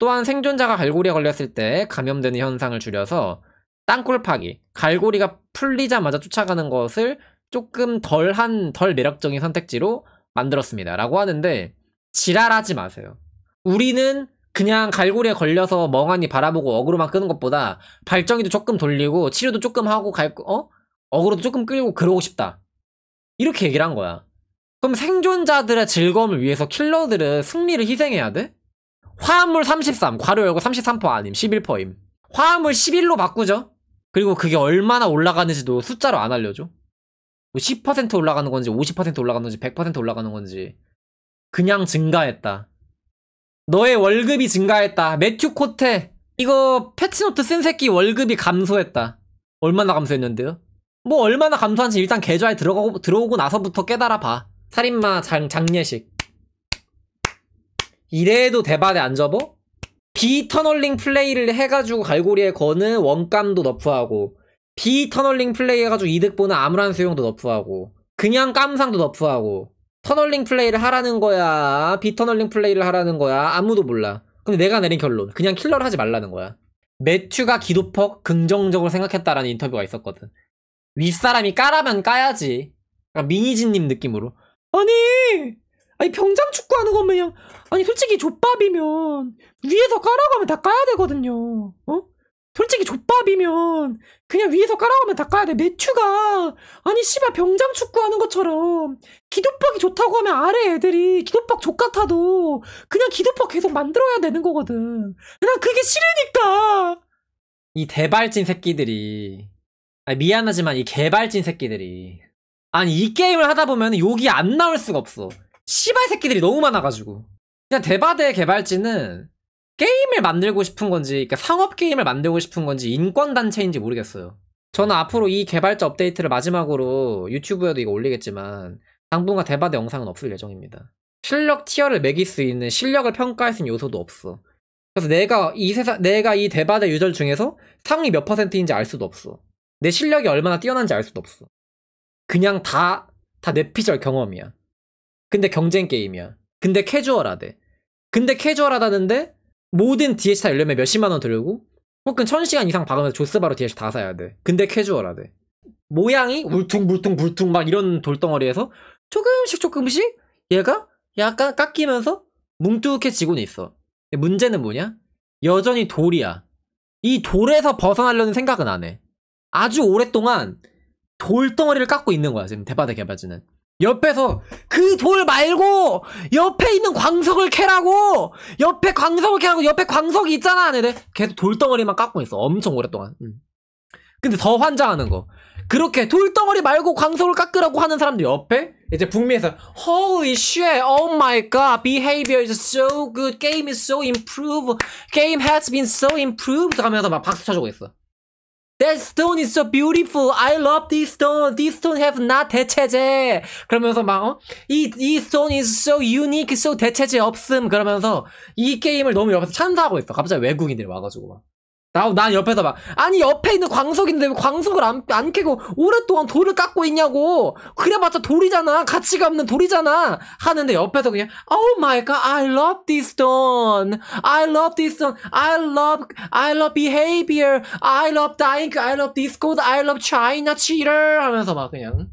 또한 생존자가 갈고리에 걸렸을 때 감염되는 현상을 줄여서 땅굴 파기, 갈고리가 풀리자마자 쫓아가는 것을 조금 덜한 덜 매력적인 선택지로 만들었습니다. 라고 하는데 지랄하지 마세요. 우리는 그냥 갈고리에 걸려서 멍하니 바라보고 어그로만 끄는 것보다 발정이도 조금 돌리고 치료도 조금 하고 갈, 어? 어그로도 조금 끌고 그러고 싶다. 이렇게 얘기를 한 거야. 그럼 생존자들의 즐거움을 위해서 킬러들은 승리를 희생해야 돼? 화합물 33 괄호 열고 33% 아님 11%임 화합물 11로 바꾸죠 그리고 그게 얼마나 올라가는지도 숫자로 안 알려줘 10% 뭐 올라가는 건지 50% 올라가는 건지 100% 올라가는 건지 그냥 증가했다 너의 월급이 증가했다 매튜 코테 이거 패치노트 쓴 새끼 월급이 감소했다 얼마나 감소했는데요? 뭐 얼마나 감소한지 일단 계좌에 들어가고, 들어오고 나서부터 깨달아 봐 살인마 장례식 이래도 대반에 안 접어? 비터널링 플레이를 해가지고 갈고리에 거는 원감도 너프하고 비터널링 플레이 해가지고 이득 보는 암울한 수용도 너프하고 그냥 깜상도 너프하고 터널링 플레이를 하라는 거야 비터널링 플레이를 하라는 거야 아무도 몰라 근데 내가 내린 결론 그냥 킬러를 하지 말라는 거야 매튜가 기도퍽 긍정적으로 생각했다라는 인터뷰가 있었거든 윗사람이 까라면 까야지 그러 그러니까 미니진님 느낌으로 아니 아니 병장 축구하는 건 그냥 아니 솔직히 족밥이면 위에서 까라고 하면 다 까야 되거든요. 어? 솔직히 족밥이면 그냥 위에서 까라고 하면 다 까야 돼. 매추가 아니 씨발 병장 축구하는 것처럼 기도박이 좋다고 하면 아래 애들이 기도박 족같아도 그냥 기도박 계속 만들어야 되는 거거든. 난 그게 싫으니까. 이 대발진 새끼들이 아니, 미안하지만 이 개발진 새끼들이 아니 이 게임을 하다 보면 욕이 안 나올 수가 없어. 씨발 새끼들이 너무 많아가지고. 그냥 대바대 개발진은 게임을 만들고 싶은 건지, 그러니까 상업 게임을 만들고 싶은 건지 인권 단체인지 모르겠어요. 저는 앞으로 이 개발자 업데이트를 마지막으로 유튜브에도 이거 올리겠지만 당분간 대바대 영상은 없을 예정입니다. 실력 티어를 매길 수 있는 실력을 평가할 수 있는 요소도 없어. 그래서 내가 이 세상 내가 이 대바대 유저 중에서 상위 몇 퍼센트인지 알 수도 없어. 내 실력이 얼마나 뛰어난지 알 수도 없어. 그냥 다 다 내 피셜 경험이야. 근데 경쟁 게임이야. 근데 캐주얼하대. 근데 캐주얼하다는데 모든 d h c 다 열려면 몇십만 원 들고 혹은 천 시간 이상 박으면서 조스바로 d h c 다 사야 돼. 근데 캐주얼하대. 모양이 울퉁불퉁불퉁 막 이런 돌덩어리에서 조금씩 조금씩 얘가 약간 깎이면서 뭉뚝해지고는 있어. 문제는 뭐냐? 여전히 돌이야. 이 돌에서 벗어나려는 생각은 안 해. 아주 오랫동안 돌덩어리를 깎고 있는 거야, 지금 대바대 개발진은. 옆에서 그 돌 말고 옆에 있는 광석을 캐라고 옆에 광석을 캐라고 옆에 광석이 있잖아 내네 계속 돌덩어리만 깎고 있어 엄청 오랫동안 응. 근데 더 환장하는 거 그렇게 돌덩어리 말고 광석을 깎으라고 하는 사람들 옆에 이제 북미에서 Holy shit, oh my god, behavior is so good, game is so improved, game has been so improved 하면서 막 박수 쳐주고 있어 That stone is so beautiful. I love this stone. This stone have not 대체제. 그러면서 막, 어? 이, 이 stone is so unique, so 대체제 없음. 그러면서 이 게임을 너무 옆에서 찬사하고 있어. 갑자기 외국인들이 와가지고 막. 나, 난 옆에서 막 아니 옆에 있는 광석인데 왜 광석을 안, 안 캐고 오랫동안 돌을 깎고 있냐고 그래봤자 돌이잖아 가치가 없는 돌이잖아 하는데 옆에서 그냥 Oh my god I love this stone I love this stone I love I love behavior I love dying I love disco I love China cheater 하면서 막 그냥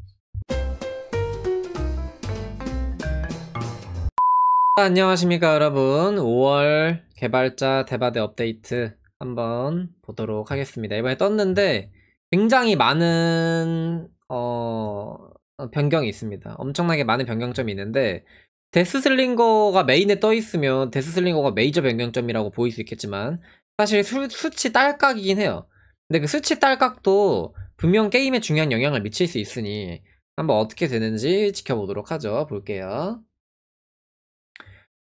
안녕하십니까 여러분 5월 개발자 대바대 업데이트 한번 보도록 하겠습니다. 이번에 떴는데 굉장히 많은 어, 어, 변경이 있습니다. 엄청나게 많은 변경점이 있는데 데스슬링거가 메인에 떠 있으면 데스슬링거가 메이저 변경점이라고 보일 수 있겠지만 사실 수, 수치 딸깍이긴 해요. 근데 그 수치 딸깍도 분명 게임에 중요한 영향을 미칠 수 있으니 한번 어떻게 되는지 지켜보도록 하죠. 볼게요.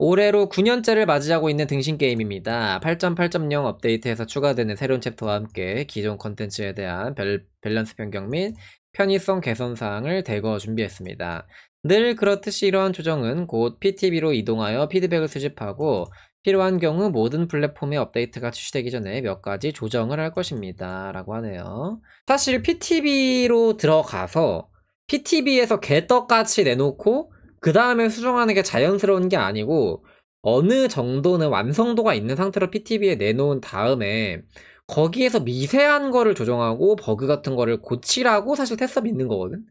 올해로 9년째를 맞이하고 있는 등신 게임입니다. 8.8.0 업데이트에서 추가되는 새로운 챕터와 함께 기존 컨텐츠에 대한 밸, 런스 변경 및 편의성 개선 사항을 대거 준비했습니다. 늘 그렇듯이 이러한 조정은 곧 PTB로 이동하여 피드백을 수집하고 필요한 경우 모든 플랫폼의 업데이트가 출시되기 전에 몇 가지 조정을 할 것입니다. 라고 하네요. 사실 PTB로 들어가서 PTB에서 개떡같이 내놓고 그 다음에 수정하는 게 자연스러운 게 아니고 어느 정도는 완성도가 있는 상태로 PTB에 내놓은 다음에 거기에서 미세한 거를 조정하고 버그 같은 거를 고치라고 사실 테스트 있는 거거든.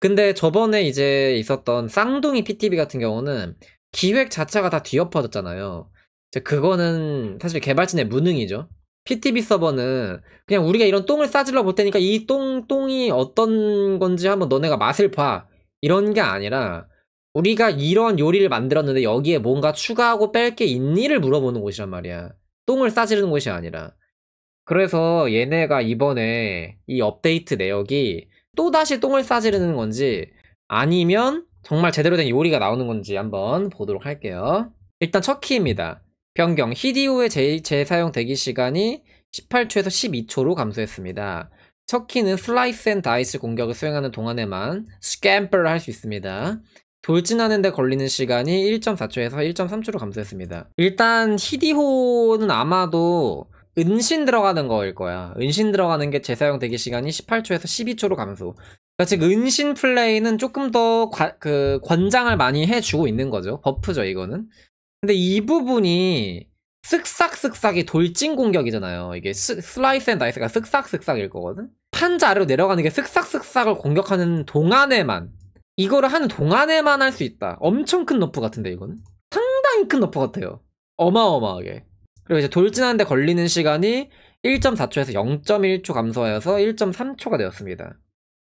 근데 저번에 이제 있었던 쌍둥이 PTB 같은 경우는 기획 자체가 다 뒤엎어졌잖아요. 그거는 사실 개발진의 무능이죠. PTB 서버는 그냥 우리가 이런 똥을 싸질러 볼 테니까 이 똥, 똥이 어떤 건지 한번 너네가 맛을 봐. 이런 게 아니라 우리가 이런 요리를 만들었는데 여기에 뭔가 추가하고 뺄 게 있니를 물어보는 곳이란 말이야. 똥을 싸지르는 곳이 아니라. 그래서 얘네가 이번에 이 업데이트 내역이 또다시 똥을 싸지르는 건지 아니면 정말 제대로 된 요리가 나오는 건지 한번 보도록 할게요. 일단 첫 키입니다. 변경 히디오의 재, 재사용 대기 시간이 18초에서 12초로 감소했습니다. 첫 키는 슬라이스 앤 다이스 공격을 수행하는 동안에만 스캠퍼를 할 수 있습니다. 돌진하는데 걸리는 시간이 1.4초에서 1.3초로 감소했습니다. 일단 히디호는 아마도 은신 들어가는 거일 거야. 은신 들어가는 게 재사용 대기 시간이 18초에서 12초로 감소. 그러니까 즉 은신 플레이는 조금 더 그 권장을 많이 해주고 있는 거죠. 버프죠 이거는. 근데 이 부분이 쓱싹쓱싹이 돌진 공격이잖아요. 이게 스, 슬라이스 앤 다이스가 쓱싹쓱싹일 거거든. 판자로 아래 내려가는 게 쓱싹쓱싹을 공격하는 동안에만 이거를 하는 동안에만 할 수 있다 엄청 큰 너프 같은데 이건 상당히 큰 너프 같아요 어마어마하게 그리고 이제 돌진하는데 걸리는 시간이 1.4초에서 0.1초 감소하여서 1.3초가 되었습니다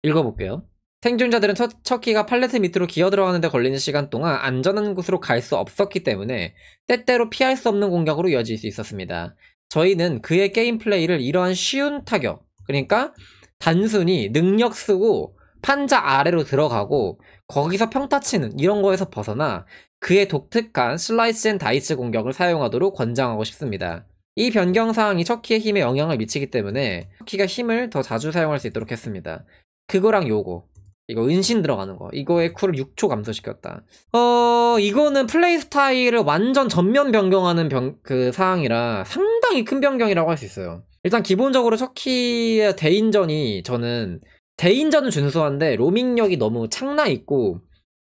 읽어볼게요 생존자들은 척키가 팔레트 밑으로 기어 들어가는데 걸리는 시간 동안 안전한 곳으로 갈 수 없었기 때문에 때때로 피할 수 없는 공격으로 이어질 수 있었습니다. 저희는 그의 게임 플레이를 이러한 쉬운 타격, 그러니까 단순히 능력 쓰고 판자 아래로 들어가고 거기서 평타치는 이런 거에서 벗어나 그의 독특한 슬라이스 앤 다이스 공격을 사용하도록 권장하고 싶습니다. 이 변경 사항이 척키의 힘에 영향을 미치기 때문에 척키가 힘을 더 자주 사용할 수 있도록 했습니다. 그거랑 요거 이거 은신 들어가는 거 이거의 쿨을 6초 감소시켰다 어 이거는 플레이 스타일을 완전 전면 변경하는 변, 그 사항이라 상당히 큰 변경이라고 할 수 있어요 일단 기본적으로 척키의 대인전이 저는 대인전은 준수한데 로밍력이 너무 창나 있고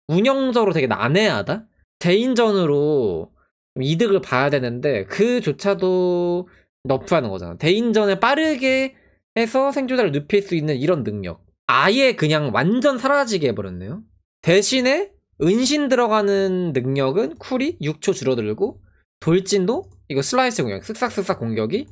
운영적으로 되게 난해하다. 대인전으로 이득을 봐야 되는데 그조차도 너프하는 거잖아. 대인전에 빠르게 해서 생존자를 눕힐 수 있는 이런 능력. 아예 그냥 완전 사라지게 해버렸네요. 대신에 은신 들어가는 능력은 쿨이 6초 줄어들고 돌진도 이거 슬라이스 공격, 쓱싹쓱싹 공격이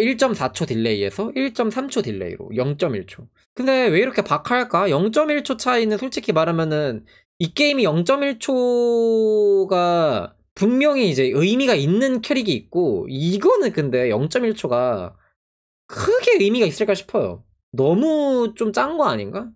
1.4초 딜레이에서 1.3초 딜레이로 0.1초. 근데 왜 이렇게 박할까? 0.1초 차이는 솔직히 말하면은 이 게임이 0.1초가 분명히 이제 의미가 있는 캐릭이 있고 이거는 근데 0.1초가 크게 의미가 있을까 싶어요. 너무 좀 짠 거 아닌가?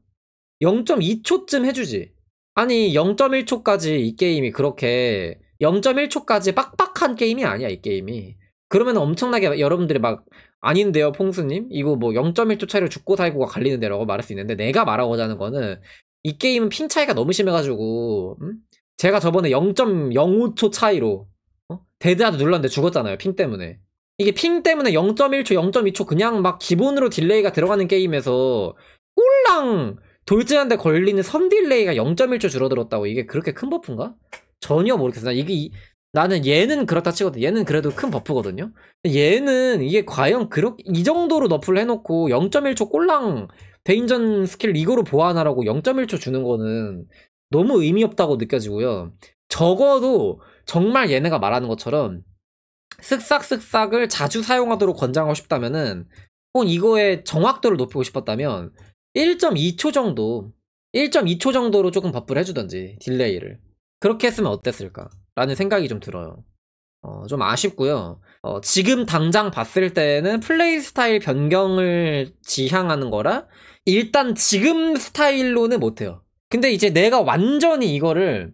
0.2초쯤 해주지. 아니 0.1초까지 이 게임이 그렇게 0.1초까지 빡빡한 게임이 아니야 이 게임이. 그러면 엄청나게 여러분들이 막 아닌데요, 퐁수님? 이거 뭐 0.1초 차이로 죽고 살고가 갈리는데라고 말할 수 있는데 내가 말하고자 하는 거는 이 게임은 핀 차이가 너무 심해가지고 음? 제가 저번에 0.05초 차이로 어? 데드하드 눌렀는데 죽었잖아요, 핀 때문에. 이게 핀 때문에 0.1초, 0.2초 그냥 막 기본으로 딜레이가 들어가는 게임에서 꿀랑 돌진한데 걸리는 선 딜레이가 0.1초 줄어들었다고 이게 그렇게 큰 버프인가? 전혀 모르겠어. 나 이게 나는 얘는 그렇다 치거든. 얘는 그래도 큰 버프거든요. 얘는 이게 과연 그렇이 정도로 너프를 해놓고 0.1초 꼴랑 대인전 스킬 이거로 보완하라고 0.1초 주는 거는 너무 의미 없다고 느껴지고요. 적어도 정말 얘네가 말하는 것처럼 쓱싹쓱싹을 자주 사용하도록 권장하고 싶다면은 혹은 이거의 정확도를 높이고 싶었다면 1.2초 정도 1.2초 정도로 조금 버프를 해주던지 딜레이를 그렇게 했으면 어땠을까? 라는 생각이 좀 들어요. 어, 좀 아쉽고요. 어, 지금 당장 봤을 때는 플레이 스타일 변경을 지향하는 거라 일단 지금 스타일로는 못해요. 근데 이제 내가 완전히 이거를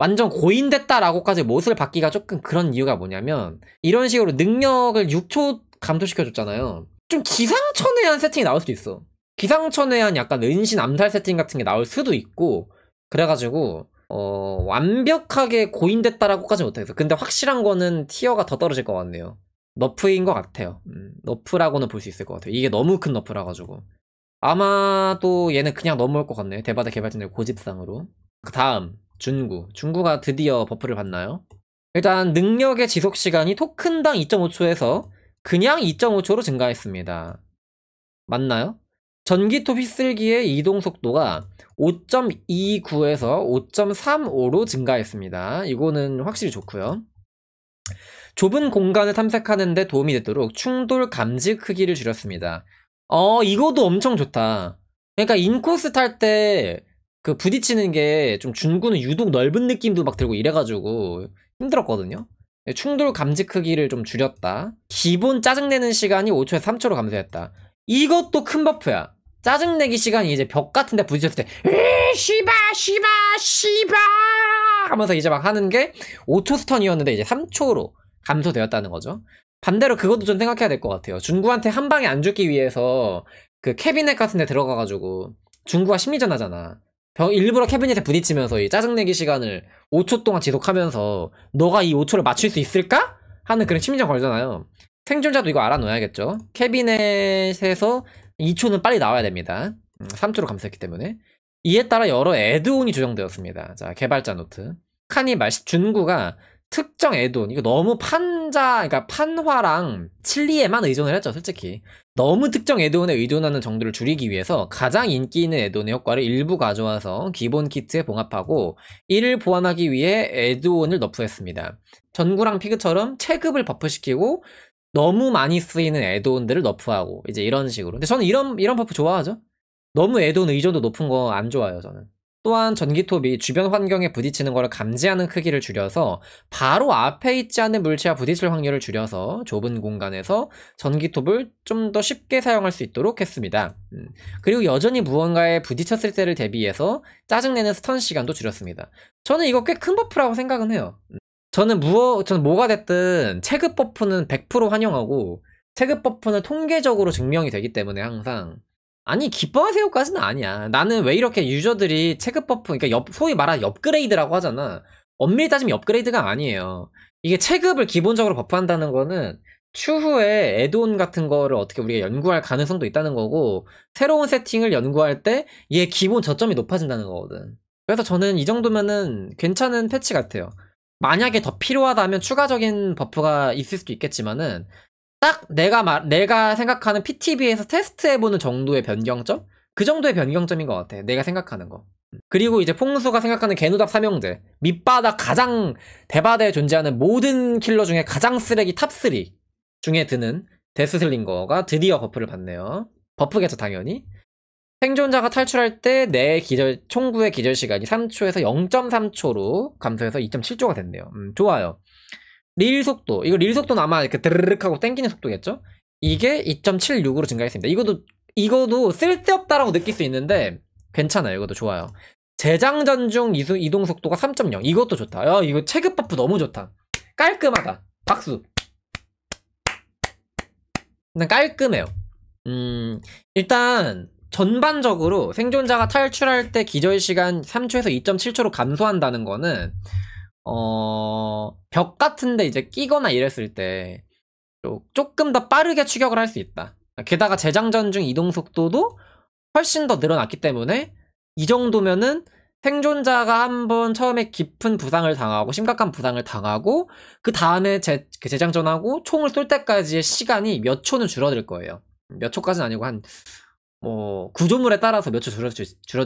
완전 고인됐다라고까지 못을 받기가 조금 그런 이유가 뭐냐면 이런 식으로 능력을 6초 감소시켜줬잖아요. 좀 기상천외한 세팅이 나올 수도 있어. 기상천외한 약간 은신 암살 세팅 같은 게 나올 수도 있고 그래가지고 어, 완벽하게 고인됐다라고까지 못하겠어. 근데 확실한 거는 티어가 더 떨어질 것 같네요. 너프인 것 같아요. 음, 너프라고는 볼 수 있을 것 같아요. 이게 너무 큰 너프라 가지고. 아마도 얘는 그냥 넘어올 것 같네요. 대바다 개발진들 고집상으로. 그 다음 준구. 준구가 드디어 버프를 받나요? 일단 능력의 지속 시간이 토큰당 2.5초에서 그냥 2.5초로 증가했습니다. 맞나요? 전기톱 휘슬기의 이동 속도가 5.29에서 5.35로 증가했습니다. 이거는 확실히 좋고요. 좁은 공간을 탐색하는데 도움이 되도록 충돌 감지 크기를 줄였습니다. 어, 이거도 엄청 좋다. 그러니까 인코스 탈 때 그 부딪히는 게 좀 중구는 유독 넓은 느낌도 막 들고 이래가지고 힘들었거든요. 네, 충돌 감지 크기를 좀 줄였다. 기본 짜증내는 시간이 5초에서 3초로 감소했다. 이것도 큰 버프야. 짜증내기 시간이 이제 벽 같은 데 부딪혔을 때 시바 시바 시바 하면서 이제 막 하는 게 5초 스턴이었는데 이제 3초로 감소되었다는 거죠. 반대로 그것도 좀 생각해야 될 것 같아요. 중구한테 한 방에 안 죽기 위해서 그 캐비넷 같은 데 들어가가지고 중구가 심리전 하잖아. 병 일부러 캐비넷에 부딪히면서 이 짜증내기 시간을 5초 동안 지속하면서 너가 이 5초를 맞출 수 있을까? 하는 그런 심리전 걸잖아요. 생존자도 이거 알아놓아야겠죠. 캐비넷에서 2초는 빨리 나와야 됩니다. 3초로 음, 감소했기 때문에. 이에 따라 여러 애드온이 조정되었습니다. 자, 개발자 노트. 카니말 준구가 특정 애드온, 이거 너무 판자, 그러니까 판화랑 칠리에만 의존을 했죠, 솔직히. 너무 특정 애드온에 의존하는 정도를 줄이기 위해서 가장 인기 있는 애드온의 효과를 일부 가져와서 기본 키트에 봉합하고 이를 보완하기 위해 애드온을 너프했습니다. 전구랑 피그처럼 체급을 버프시키고 너무 많이 쓰이는 애드온들을 너프하고 이제 이런 식으로. 근데 저는 이런 이런 버프 좋아하죠. 너무 애드온 의존도 높은 거 안 좋아요 저는. 또한 전기톱이 주변 환경에 부딪히는 것을 감지하는 크기를 줄여서 바로 앞에 있지 않은 물체와 부딪힐 확률을 줄여서 좁은 공간에서 전기톱을 좀 더 쉽게 사용할 수 있도록 했습니다. 음. 그리고 여전히 무언가에 부딪혔을 때를 대비해서 짜증내는 스턴 시간도 줄였습니다. 저는 이거 꽤 큰 버프라고 생각은 해요. 음. 저는 무어 저는 뭐가 됐든 체급 버프는 100% 환영하고 체급 버프는 통계적으로 증명이 되기 때문에 항상 아니 기뻐하세요까지는 아니야. 나는 왜 이렇게 유저들이 체급 버프 그러니까 옆, 소위 말하는 업그레이드라고 하잖아. 엄밀히 따지면 업그레이드가 아니에요. 이게 체급을 기본적으로 버프한다는 거는 추후에 에드온 같은 거를 어떻게 우리가 연구할 가능성도 있다는 거고 새로운 세팅을 연구할 때 얘 기본 저점이 높아진다는 거거든. 그래서 저는 이 정도면은 괜찮은 패치 같아요. 만약에 더 필요하다면 추가적인 버프가 있을 수도 있겠지만은 딱 내가 마, 내가 생각하는 PTB에서 테스트해보는 정도의 변경점? 그 정도의 변경점인 것 같아. 내가 생각하는 거. 음. 그리고 이제 폭수가 생각하는 개누답 삼형제 밑바닥 가장 대바대에 존재하는 모든 킬러 중에 가장 쓰레기 탑3 중에 드는 데스슬링거가 드디어 버프를 받네요 버프겠죠 당연히 생존자가 탈출할 때 내 기절 총구의 기절 시간이 3초에서 0.3초로 감소해서 2.7초가 됐네요. 음, 좋아요. 릴 속도 이거 릴 속도는 아마 이렇게 드르륵 하고 땡기는 속도겠죠? 이게 2.76으로 증가했습니다. 이것도 이것도 쓸데없다라고 느낄 수 있는데 괜찮아요. 이것도 좋아요. 재장전 중 이동 속도가 3.0 이것도 좋다. 야 이거 체급 버프 너무 좋다. 깔끔하다. 박수. 일단 깔끔해요. 음 일단 전반적으로 생존자가 탈출할 때 기절 시간 3초에서 2.7초로 감소한다는 거는 어, 벽 같은데 이제 끼거나 이랬을 때 조금 더 빠르게 추격을 할 수 있다. 게다가 재장전 중 이동 속도도 훨씬 더 늘어났기 때문에 이 정도면은 생존자가 한번 처음에 깊은 부상을 당하고 심각한 부상을 당하고 그 다음에 재, 그 재장전하고 총을 쏠 때까지의 시간이 몇 초는 줄어들 거예요. 몇 초까지는 아니고 한뭐 구조물에 따라서 몇 초 줄어들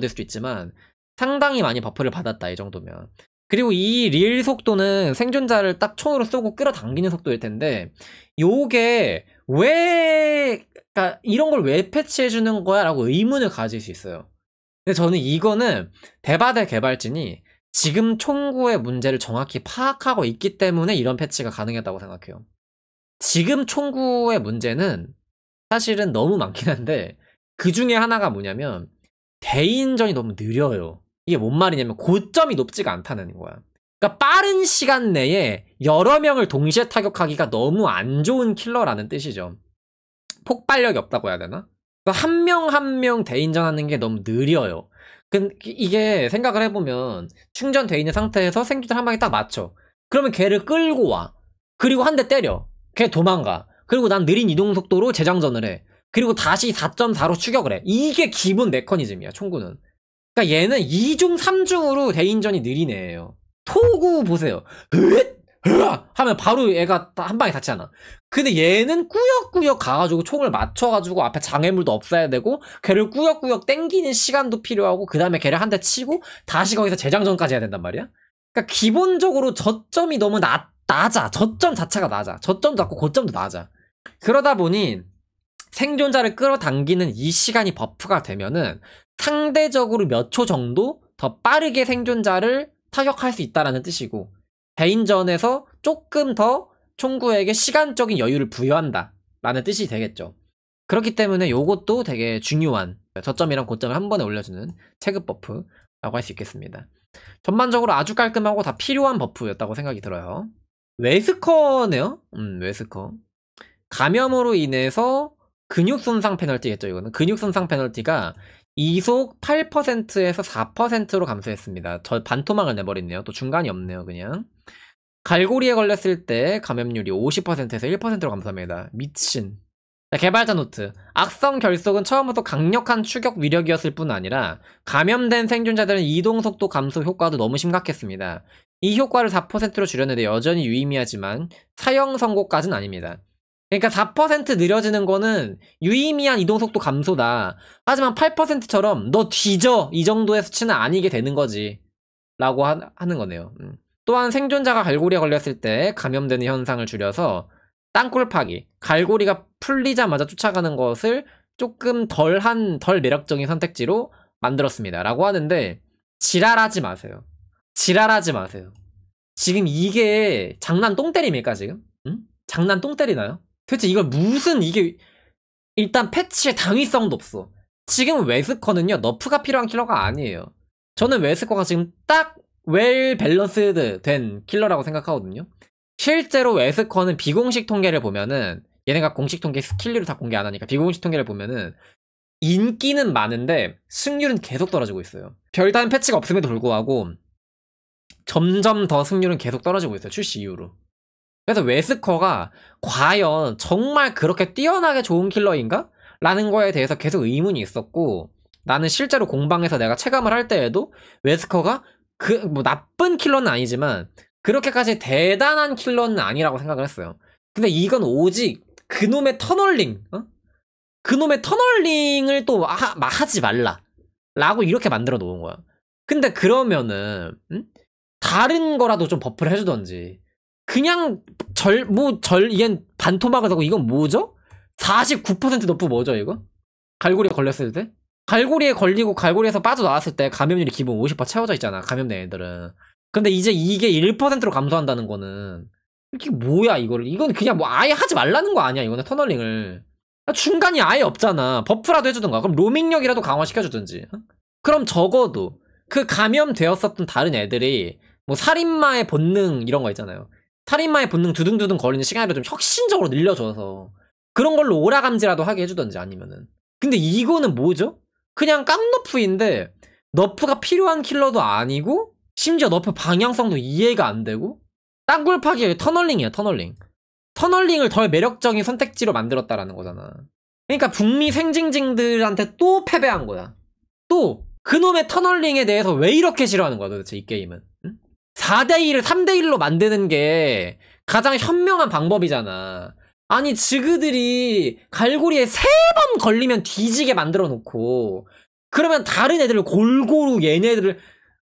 수도 있지만 상당히 많이 버프를 받았다 이 정도면 그리고 이 릴 속도는 생존자를 딱 총으로 쏘고 끌어당기는 속도일 텐데 요게 왜 그러니까 이런 걸 왜 패치해 주는 거야라고 의문을 가질 수 있어요. 근데 저는 이거는 대바대 개발진이 지금 총구의 문제를 정확히 파악하고 있기 때문에 이런 패치가 가능했다고 생각해요. 지금 총구의 문제는 사실은 너무 많긴 한데 그 중에 하나가 뭐냐면 대인전이 너무 느려요. 이게 뭔 말이냐면 고점이 높지가 않다는 거야. 그러니까 빠른 시간 내에 여러 명을 동시에 타격하기가 너무 안 좋은 킬러라는 뜻이죠. 폭발력이 없다고 해야 되나? 한 명 한 명 대인전하는 게 너무 느려요. 근 이게 생각을 해보면 충전돼 있는 상태에서 생기들 한 방에 딱 맞춰. 그러면 걔를 끌고 와. 그리고 한 대 때려. 걔 도망가. 그리고 난 느린 이동 속도로 재장전을 해. 그리고 다시 4.4로 추격을 해. 이게 기본 메커니즘이야, 총구는. 그니까 얘는 2중, 3중으로 대인전이 느리네요 토구 보세요. 으잇! 으아! 하면 바로 얘가 한 방에 닿잖아. 근데 얘는 꾸역꾸역 가가지고 총을 맞춰가지고 앞에 장애물도 없어야 되고 걔를 꾸역꾸역 땡기는 시간도 필요하고 그 다음에 걔를 한 대 치고 다시 거기서 재장전까지 해야 된단 말이야. 그러니까 기본적으로 저점이 너무 낮, 낮아. 저점 자체가 낮아. 저점 도 낮고 고점도 낮아. 그러다 보니 생존자를 끌어당기는 이 시간이 버프가 되면은 상대적으로 몇 초 정도 더 빠르게 생존자를 타격할 수 있다라는 뜻이고 개인전에서 조금 더 총구에게 시간적인 여유를 부여한다 라는 뜻이 되겠죠 그렇기 때문에 이것도 되게 중요한 저점이랑 고점을 한 번에 올려주는 체급 버프라고 할 수 있겠습니다 전반적으로 아주 깔끔하고 다 필요한 버프였다고 생각이 들어요 웨스커네요 음 웨스커 감염으로 인해서 근육 손상 페널티겠죠, 이거는. 근육 손상 페널티가 이속 8%에서 4%로 감소했습니다. 저 반토막을 내버렸네요. 또 중간이 없네요, 그냥. 갈고리에 걸렸을 때 감염률이 50%에서 1%로 감소합니다. 미친. 자, 개발자 노트. 악성 결속은 처음부터 강력한 추격 위력이었을 뿐 아니라 감염된 생존자들은 이동 속도 감소 효과도 너무 심각했습니다. 이 효과를 4%로 줄였는데 여전히 유의미하지만 사형 선고까지는 아닙니다. 그러니까 4% 느려지는 거는 유의미한 이동속도 감소다. 하지만 8%처럼 너 뒤져! 이 정도의 수치는 아니게 되는 거지. 라고 하, 는 거네요. 음. 또한 생존자가 갈고리에 걸렸을 때 감염되는 현상을 줄여서 땅굴 파기, 갈고리가 풀리자마자 쫓아가는 것을 조금 덜한, 덜 매력적인 선택지로 만들었습니다. 라고 하는데, 지랄하지 마세요. 지랄하지 마세요. 지금 이게 장난 똥때림일까 지금? 응? 음? 장난 똥 때리나요? 도대체 이걸 무슨 이게 일단 패치의 당위성도 없어. 지금 웨스커는요 너프가 필요한 킬러가 아니에요. 저는 웨스커가 지금 딱 웰 밸런스드 된 킬러라고 생각하거든요. 실제로 웨스커는 비공식 통계를 보면은 얘네가 공식 통계 스킬리로 다 공개 안 하니까 비공식 통계를 보면은 인기는 많은데 승률은 계속 떨어지고 있어요. 별다른 패치가 없음에도 불구하고 점점 더 승률은 계속 떨어지고 있어요. 출시 이후로. 그래서 웨스커가 과연 정말 그렇게 뛰어나게 좋은 킬러인가? 라는 거에 대해서 계속 의문이 있었고 나는 실제로 공방에서 내가 체감을 할 때에도 웨스커가 그 뭐 나쁜 킬러는 아니지만 그렇게까지 대단한 킬러는 아니라고 생각을 했어요. 근데 이건 오직 그놈의 터널링, 어? 그놈의 터널링을 또 하, 하지 말라. 라고 이렇게 만들어 놓은 거야. 근데 그러면은, 음? 다른 거라도 좀 버프를 해주던지, 그냥 절, 뭐, 절, 이건 반토막하다고 이건 뭐죠? 49% 너프 뭐죠, 이거? 갈고리에 걸렸을 때? 갈고리에 걸리고 갈고리에서 빠져나왔을 때 감염률이 기본 50% 채워져 있잖아, 감염된 애들은. 근데 이제 이게 1%로 감소한다는 거는. 이게 뭐야, 이거를. 이건 그냥 뭐 아예 하지 말라는 거 아니야, 이거는 터널링을. 아, 중간이 아예 없잖아. 버프라도 해주든가. 그럼 로밍력이라도 강화시켜주든지. 어? 그럼 적어도 그 감염되었었던 다른 애들이 뭐 살인마의 본능 이런 거 있잖아요. 살인마의 본능 두둥두둥 거리는 시간을 좀 혁신적으로 늘려줘서 그런 걸로 오라감지라도 하게 해주던지 아니면은 근데 이거는 뭐죠? 그냥 깡너프인데 너프가 필요한 킬러도 아니고 심지어 너프 방향성도 이해가 안 되고 땅굴 파기 터널링이야 터널링 터널링을 덜 매력적인 선택지로 만들었다라는 거잖아 그러니까 북미 생징징들한테 또 패배한 거야 또 그놈의 터널링에 대해서 왜 이렇게 싫어하는 거야 도대체 이 게임은 4대1을 3대1로 만드는 게 가장 현명한 방법이잖아. 아니, 지그들이 갈고리에 세 번 걸리면 뒤지게 만들어 놓고, 그러면 다른 애들을 골고루 얘네들을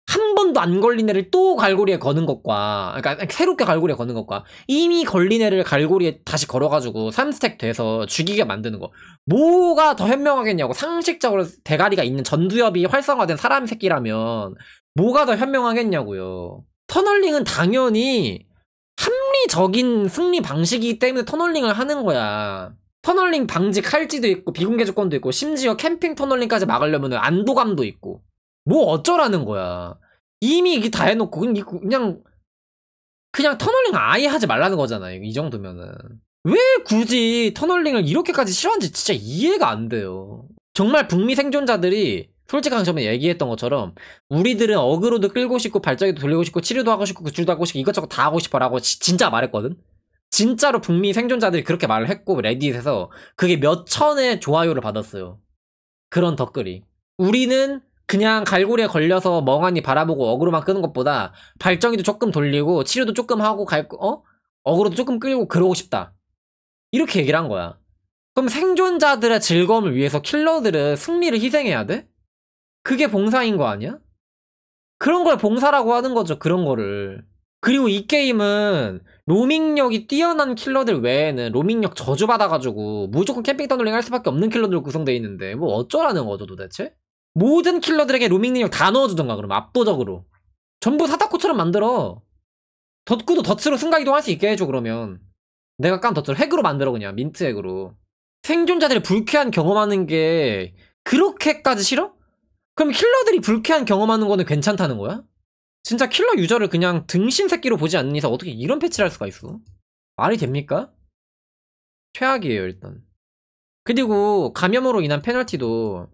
한 번도 안 걸린 애를 또 갈고리에 거는 것과, 그러니까 새롭게 갈고리에 거는 것과, 이미 걸린 애를 갈고리에 다시 걸어가지고 3스택 돼서 죽이게 만드는 거. 뭐가 더 현명하겠냐고. 상식적으로 대가리가 있는 전두엽이 활성화된 사람 새끼라면, 뭐가 더 현명하겠냐고요. 터널링은 당연히 합리적인 승리 방식이기 때문에 터널링을 하는 거야. 터널링 방지 칼지도 있고 비공개 조건도 있고 심지어 캠핑 터널링까지 막으려면 안도감도 있고 뭐 어쩌라는 거야. 이미 이게 다 해놓고 그냥 그냥 터널링 아예 하지 말라는 거잖아. 요이 정도면은. 왜 굳이 터널링을 이렇게까지 싫어하는지 진짜 이해가 안 돼요. 정말 북미 생존자들이 솔직한점저에 얘기했던 것처럼 우리들은 어그로도 끌고 싶고 발자기도 돌리고 싶고 치료도 하고 싶고 구출도 하고 싶고 이것저것 다 하고 싶어라고 지, 진짜 말했거든. 진짜로 북미 생존자들이 그렇게 말을 했고 레딧에서 그게 몇 천의 좋아요를 받았어요. 그런 덧글이 우리는 그냥 갈고리에 걸려서 멍하니 바라보고 어그로만 끄는 것보다 발정이도 조금 돌리고 치료도 조금 하고 갈 어? 어그로도 조금 끌고 그러고 싶다. 이렇게 얘기를 한 거야. 그럼 생존자들의 즐거움을 위해서 킬러들은 승리를 희생해야 돼? 그게 봉사인 거 아니야? 그런 걸 봉사라고 하는 거죠, 그런 거를. 그리고 이 게임은 로밍력이 뛰어난 킬러들 외에는 로밍력 저주받아가지고 무조건 캠핑 터블링할 수밖에 없는 킬러들로 구성되어 있는데 뭐 어쩌라는 거죠 도대체? 모든 킬러들에게 로밍능력 다 넣어주던가 그럼 압도적으로 전부 사타코처럼 만들어 덧구도 덧츠로승강이동할수 있게 해줘 그러면 내가 깐 덧으로 핵으로 만들어 그냥 민트 핵으로 생존자들이 불쾌한 경험하는 게 그렇게까지 싫어? 그럼 킬러들이 불쾌한 경험하는 거는 괜찮다는 거야? 진짜 킬러 유저를 그냥 등신 새끼로 보지 않는 이상 어떻게 이런 패치를 할 수가 있어? 말이 됩니까? 최악이에요 일단 그리고 감염으로 인한 페널티도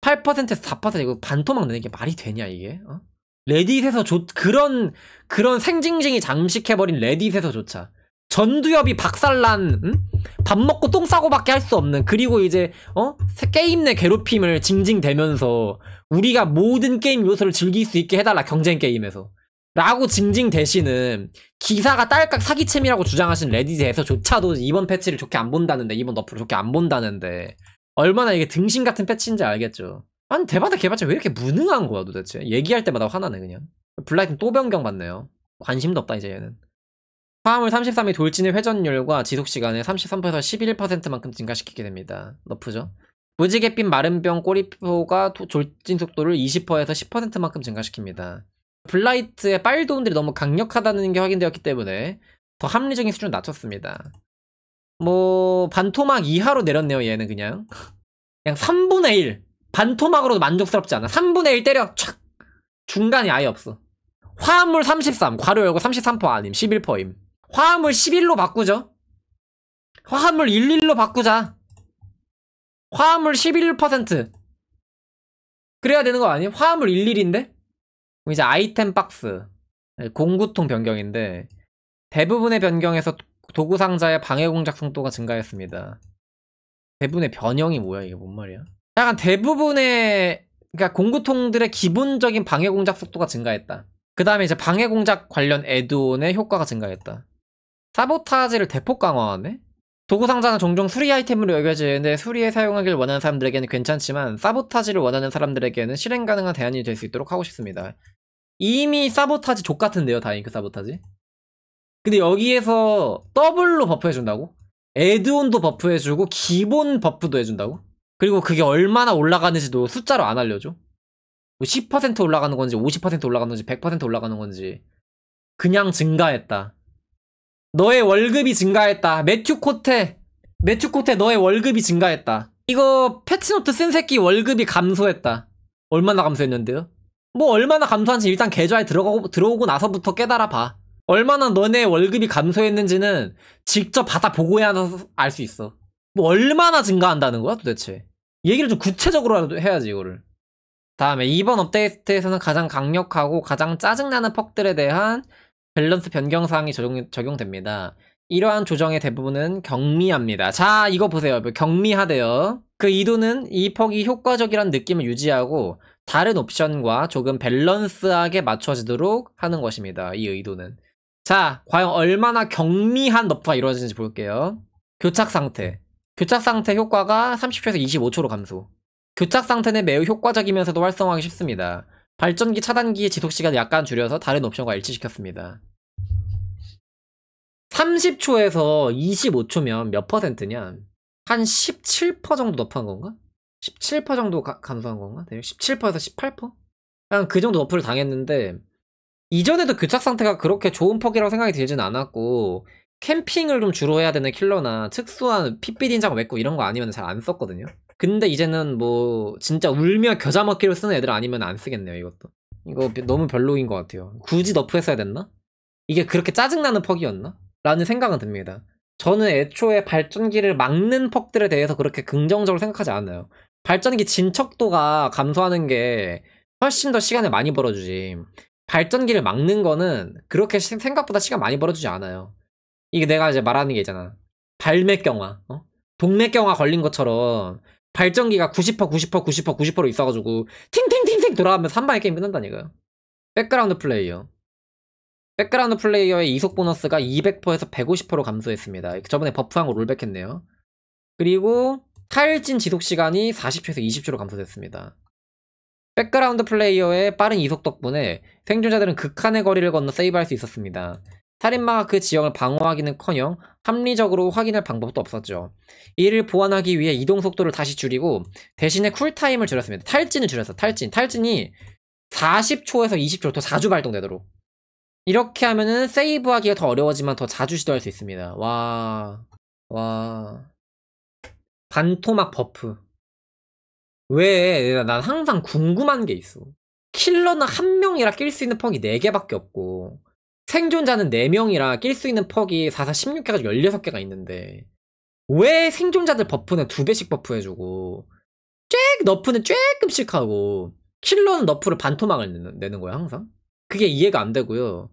8%에서 4% 이거 반토막 내는 게 말이 되냐 이게 어? 레딧에서 조, 그런 그런 생징징이 장식해버린 레딧에서조차 전두엽이 박살난 응? 밥 먹고 똥 싸고밖에 할 수 없는 그리고 이제 어 게임 내 괴롭힘을 징징대면서 우리가 모든 게임 요소를 즐길 수 있게 해달라 경쟁 게임에서 라고 징징 대신은 기사가 딸깍 사기챔이라고 주장하신 레디즈에서조차도 이번 패치를 좋게 안 본다는데 이번 너프를 좋게 안 본다는데 얼마나 이게 등신 같은 패치인지 알겠죠 아니 대바다 개발자 왜 이렇게 무능한 거야 도대체 얘기할 때마다 화나네 그냥 블라이튼 또 변경 받네요 관심도 없다 이제 얘는 화합물 33이 돌진의 회전율과 지속시간을 33%에서 11%만큼 증가시키게 됩니다. 너프죠? 무지갯빛 마른병 꼬리표가 돌진 속도를 20%에서 10%만큼 증가시킵니다. 블라이트의 빨도운들이 너무 강력하다는 게 확인되었기 때문에 더 합리적인 수준을 낮췄습니다. 뭐 반토막 이하로 내렸네요 얘는 그냥 그냥 3분의 1 반토막으로도 만족스럽지 않아 3분의 1 때려 촥 중간이 아예 없어 화합물 33 괄호 열고 33% 아님 11%임 화합물 11로 바꾸죠. 화합물 11로 바꾸자. 화합물 11% 그래야 되는 거 아니에요? 화합물 11인데? 이제 아이템 박스 공구통 변경인데 대부분의 변경에서 도구 상자의 방해 공작 속도가 증가했습니다. 대부분의 변형이 뭐야 이게 뭔 말이야? 약간 대부분의 그러니까 공구통들의 기본적인 방해 공작 속도가 증가했다. 그 다음에 이제 방해 공작 관련 에드온의 효과가 증가했다. 사보타지를 대폭 강화하네? 도구 상자는 종종 수리 아이템으로 여겨지는데 수리에 사용하길 원하는 사람들에게는 괜찮지만 사보타지를 원하는 사람들에게는 실행 가능한 대안이 될 수 있도록 하고 싶습니다. 이미 사보타지 족 같은데요, 다잉크 그 사보타지? 근데 여기에서 더블로 버프 해준다고? 에드온도 버프 해주고 기본 버프도 해준다고? 그리고 그게 얼마나 올라가는지도 숫자로 안 알려줘. 10% 뭐 올라가는 건지 50% 올라가는 건지 100% 올라가는 건지 그냥 증가했다. 너의 월급이 증가했다. 매튜 코테. 매튜 코테 너의 월급이 증가했다. 이거 패치노트 쓴 새끼 월급이 감소했다. 얼마나 감소했는데요? 뭐 얼마나 감소한지 일단 계좌에 들어가고, 들어오고 나서부터 깨달아 봐. 얼마나 너네 월급이 감소했는지는 직접 받아보고야 알 수 있어. 뭐 얼마나 증가한다는 거야 도대체. 얘기를 좀 구체적으로 해야지 이거를. 다음에 이번 업데이트에서는 가장 강력하고 가장 짜증나는 퍽들에 대한 밸런스 변경 사항이 적용, 됩니다 이러한 조정의 대부분은 경미합니다. 자, 이거 보세요. 뭐 경미하대요. 그 이도는 이 폭이 효과적이란 느낌을 유지하고 다른 옵션과 조금 밸런스하게 맞춰지도록 하는 것입니다. 이 의도는. 자, 과연 얼마나 경미한 너프가 이루어지는지 볼게요. 교착 상태. 교착 상태 효과가 30초에서 25초로 감소. 교착 상태는 매우 효과적이면서도 활성화하기 쉽습니다. 발전기 차단기의 지속시간을 약간 줄여서 다른 옵션과 일치시켰습니다. 30초에서 25초면 몇 퍼센트냐? 한 17% 정도 높은 건가? 17% 정도 가, 감소한 건가? 17%에서 18%? 그냥 그 정도 높을 당했는데 이전에도 교착 상태가 그렇게 좋은 폭이라고 생각이 들진 않았고 캠핑을 좀 주로 해야 되는 킬러나 특수한 핏빛 인장 외고 이런 거 아니면 잘 안 썼거든요. 근데 이제는 뭐 진짜 울며 겨자 먹기로 쓰는 애들 아니면 안 쓰겠네요 이것도 이거 너무 별로인 것 같아요 굳이 너프했어야 됐나? 이게 그렇게 짜증나는 퍽이었나? 라는 생각은 듭니다 저는 애초에 발전기를 막는 퍽들에 대해서 그렇게 긍정적으로 생각하지 않아요 발전기 진척도가 감소하는 게 훨씬 더 시간을 많이 벌어주지 발전기를 막는 거는 그렇게 생각보다 시간 많이 벌어주지 않아요 이게 내가 이제 말하는 게 있잖아 발맥경화 어? 동맥경화 걸린 것처럼 발전기가 90% 90% 90% 90%로 있어가지고 팅팅팅팅 돌아가면서 한 방에 게임 끝난다니까요. 백그라운드 플레이어. 백그라운드 플레이어의 이속 보너스가 200%에서 1 5 0 감소했습니다. 저번에 버프한 거 롤백했네요. 그리고 탈진 지속 시간이 40초에서 20초로 감소됐습니다. 백그라운드 플레이어의 빠른 이속 덕분에 생존자들은 극한의 거리를 건너 세이브할 수 있었습니다. 살인마가 그 지형을 방어하기는커녕 합리적으로 확인할 방법도 없었죠. 이를 보완하기 위해 이동 속도를 다시 줄이고 대신에 쿨타임을 줄였습니다. 탈진을 줄였어. 탈진. 탈진이 40초에서 20초 더 자주 발동되도록. 이렇게 하면은 세이브하기가 더 어려워지만 더 자주 시도할 수 있습니다. 와. 와. 반토막 버프. 왜, 난 항상 궁금한 게 있어. 킬러는 한 명이라 낄 수 있는 펑이 4개밖에 없고, 생존자는 4명이라 낄 수 있는 퍽이 4, 4, 1 6개가지고 16개가 있는데 왜 생존자들 버프는 2배씩 버프해주고 쬐 너프는 쬐끔씩 하고 킬러는 너프를 반토막을 내는, 내는 거야 항상 그게 이해가 안 되고요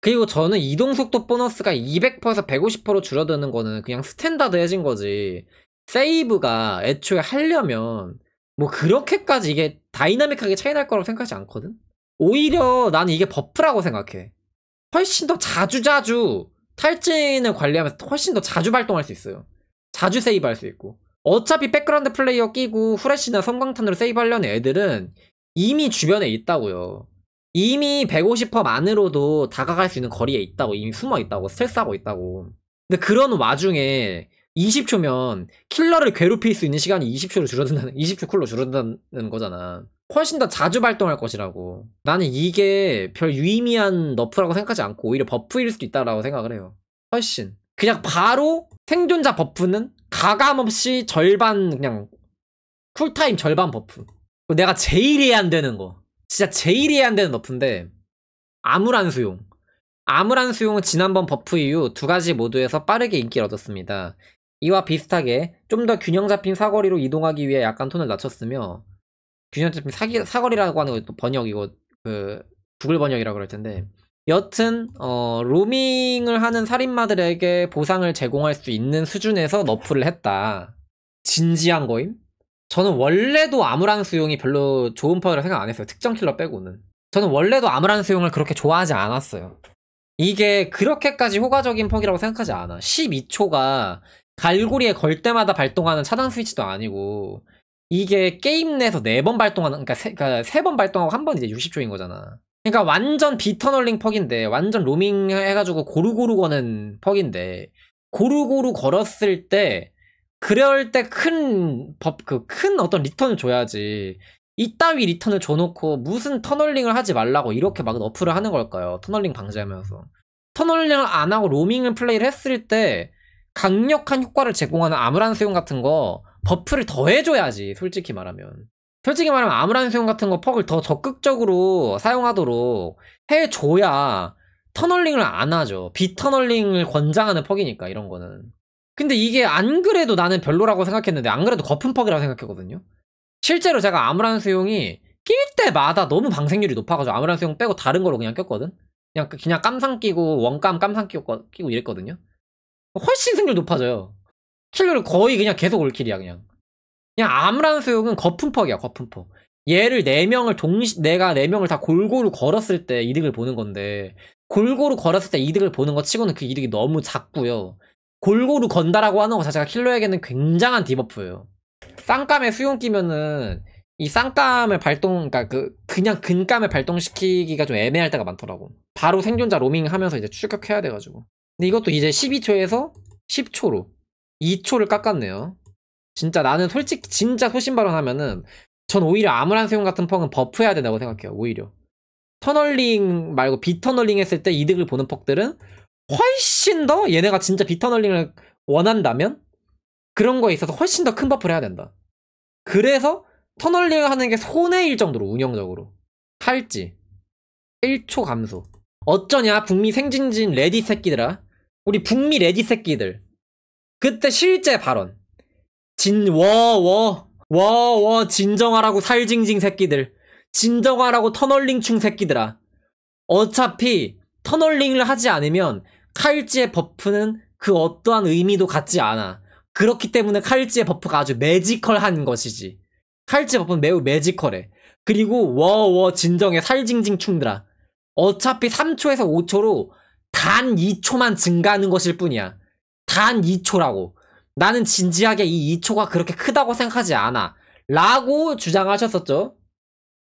그리고 저는 이동속도 보너스가 200%에서 150%로 줄어드는 거는 그냥 스탠다드해진 거지 세이브가 애초에 하려면 뭐 그렇게까지 이게 다이나믹하게 차이 날 거라고 생각하지 않거든 오히려 나는 이게 버프라고 생각해 훨씬 더 자주 자주 탈진을 관리하면서 훨씬 더 자주 발동할 수 있어요. 자주 세이브할 수 있고 어차피 백그라운드 플레이어 끼고 후레쉬나 성광탄으로 세이브하려는 애들은 이미 주변에 있다고요. 이미 150펌 안으로도 다가갈 수 있는 거리에 있다고 이미 숨어 있다고 스트레스 하고 있다고 근데 그런 와중에 20초면 킬러를 괴롭힐 수 있는 시간이 20초로 줄어든다는 20초 쿨로 줄어든다는 거잖아 훨씬 더 자주 발동할 것이라고. 나는 이게 별 유의미한 너프라고 생각하지 않고 오히려 버프일 수도 있다라고 생각을 해요. 훨씬. 그냥 바로 생존자 버프는 가감 없이 절반 그냥 쿨타임 절반 버프. 내가 제일 이해 안 되는 거. 진짜 제일 이해 안 되는 너프인데 암울한 수용. 암울한 수용은 지난번 버프 이후 두 가지 모드에서 빠르게 인기를 얻었습니다. 이와 비슷하게 좀 더 균형 잡힌 사거리로 이동하기 위해 약간 톤을 낮췄으며 균형점이 사기, 사거리라고 하는 것도 번역이고 그 구글 번역이라고 그럴 텐데 여튼 어, 로밍을 하는 살인마들에게 보상을 제공할 수 있는 수준에서 너프를 했다. 진지한 거임? 저는 원래도 아무랑 수용이 별로 좋은 편이라 생각 안 했어요. 특정 킬러 빼고는. 저는 원래도 아무랑 수용을 그렇게 좋아하지 않았어요. 이게 그렇게까지 효과적인 퍽이라고 생각하지 않아. 12초가 갈고리에 걸 때마다 발동하는 차단 스위치도 아니고 이게 게임 내에서 네 번 발동하는 그러니까 세 그러니까 번 발동하고 한 번 이제 60초인 거잖아. 그러니까 완전 비터널링 퍽인데 완전 로밍 해가지고 고루고루 거는 퍽인데 고루고루 걸었을 때 그럴 때 큰법그큰 그 어떤 리턴을 줘야지 이따위 리턴을 줘놓고 무슨 터널링을 하지 말라고 이렇게 막 어플을 하는 걸까요? 터널링 방지하면서 터널링을 안 하고 로밍을 플레이를 했을 때 강력한 효과를 제공하는 암울한 수용 같은 거 버프를 더 해줘야지 솔직히 말하면 솔직히 말하면 아무런 수용 같은 거 퍽을 더 적극적으로 사용하도록 해줘야 터널링을 안 하죠 비터널링을 권장하는 퍽이니까 이런 거는 근데 이게 안 그래도 나는 별로라고 생각했는데 안 그래도 거품 퍽이라고 생각했거든요 실제로 제가 아무런 수용이 낄 때마다 너무 방생률이 높아가지고 아무런 수용 빼고 다른 걸로 그냥 꼈거든 그냥 그냥 깜상 끼고 원감 깜상 끼고, 끼고 이랬거든요 훨씬 승률 높아져요 킬로를 거의 그냥 계속 올킬이야 그냥 그냥 암란 수용은 거품퍽이야 거품퍽 얘를 4명을 동시 내가 4명을 다 골고루 걸었을 때 이득을 보는 건데 골고루 걸었을 때 이득을 보는 것 치고는 그 이득이 너무 작고요 골고루 건다라고 하는 것 자체가 킬러에게는 굉장한 디버프예요 쌍감에 수용 끼면은 이 쌍감을 발동 그니까그 그냥 근감을 발동시키기가 좀 애매할 때가 많더라고 바로 생존자 로밍 하면서 이제 출격해야 돼가지고 근데 이것도 이제 12초에서 10초로 2초를 깎았네요. 진짜 나는 솔직히 진짜 소신발언 하면은 전 오히려 암울한 수움 같은 펑은 버프해야 된다고 생각해요. 오히려 터널링 말고 비터널링 했을 때 이득을 보는 퍽들은 훨씬 더 얘네가 진짜 비터널링을 원한다면 그런 거에 있어서 훨씬 더 큰 버프를 해야 된다. 그래서 터널링 을 하는 게 손해일 정도로 운영적으로 할지 1초 감소 어쩌냐 북미 생진진 레디 새끼들아 우리 북미 레디 새끼들 그때 실제 발언. 진, 워, 워, 워, 워, 진정하라고 살징징 새끼들. 진정하라고 터널링충 새끼들아. 어차피 터널링을 하지 않으면 칼지의 버프는 그 어떠한 의미도 갖지 않아. 그렇기 때문에 칼지의 버프가 아주 매지컬한 것이지. 칼지 버프는 매우 매지컬해. 그리고 워워 진정의 살징징 충들아. 어차피 3초에서 5초로 단 2초만 증가하는 것일 뿐이야. 단 2초라고. 나는 진지하게 이 2초가 그렇게 크다고 생각하지 않아. 라고 주장하셨었죠.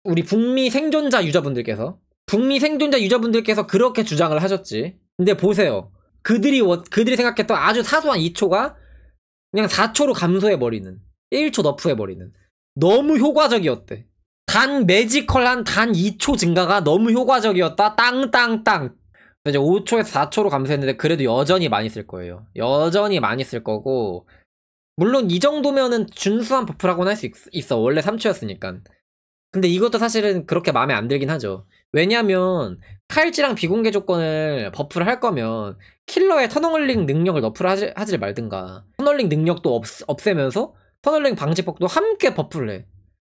우리 북미 생존자 유저분들께서. 북미 생존자 유저분들께서 그렇게 주장을 하셨지. 근데 보세요. 그들이, 그들이 생각했던 아주 사소한 2초가 그냥 4초로 감소해버리는. 1초 너프해버리는. 너무 효과적이었대. 단 매지컬한 단 2초 증가가 너무 효과적이었다. 땅땅땅. 이제 5초에서 4초로 감소했는데 그래도 여전히 많이 쓸 거예요. 여전히 많이 쓸 거고 물론 이 정도면은 준수한 버프라고는 할 수 있어. 원래 3초였으니까. 근데 이것도 사실은 그렇게 마음에 안 들긴 하죠. 왜냐면 칼지랑 비공개 조건을 버프를 할 거면 킬러의 터널링 능력을 너프를 하지, 하지 말든가 터널링 능력도 없, 없애면서 터널링 방지법도 함께 버프를 해.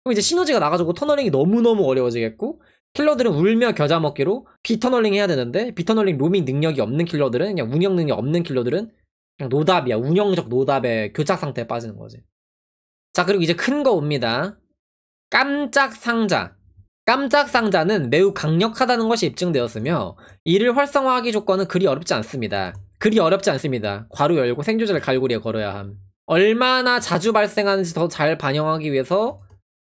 그럼 이제 시너지가 나가지고 터널링이 너무너무 어려워지겠고 킬러들은 울며 겨자 먹기로 비터널링 해야 되는데 비터널링 로밍 능력이 없는 킬러들은 그냥 운영 능력 없는 킬러들은 그냥 노답이야. 운영적 노답에 교착 상태에 빠지는 거지. 자 그리고 이제 큰 거 옵니다. 깜짝 상자. 깜짝 상자는 매우 강력하다는 것이 입증되었으며 이를 활성화하기 조건은 그리 어렵지 않습니다. 그리 어렵지 않습니다. 괄호 열고 생조자를 갈고리에 걸어야 함. 얼마나 자주 발생하는지 더 잘 반영하기 위해서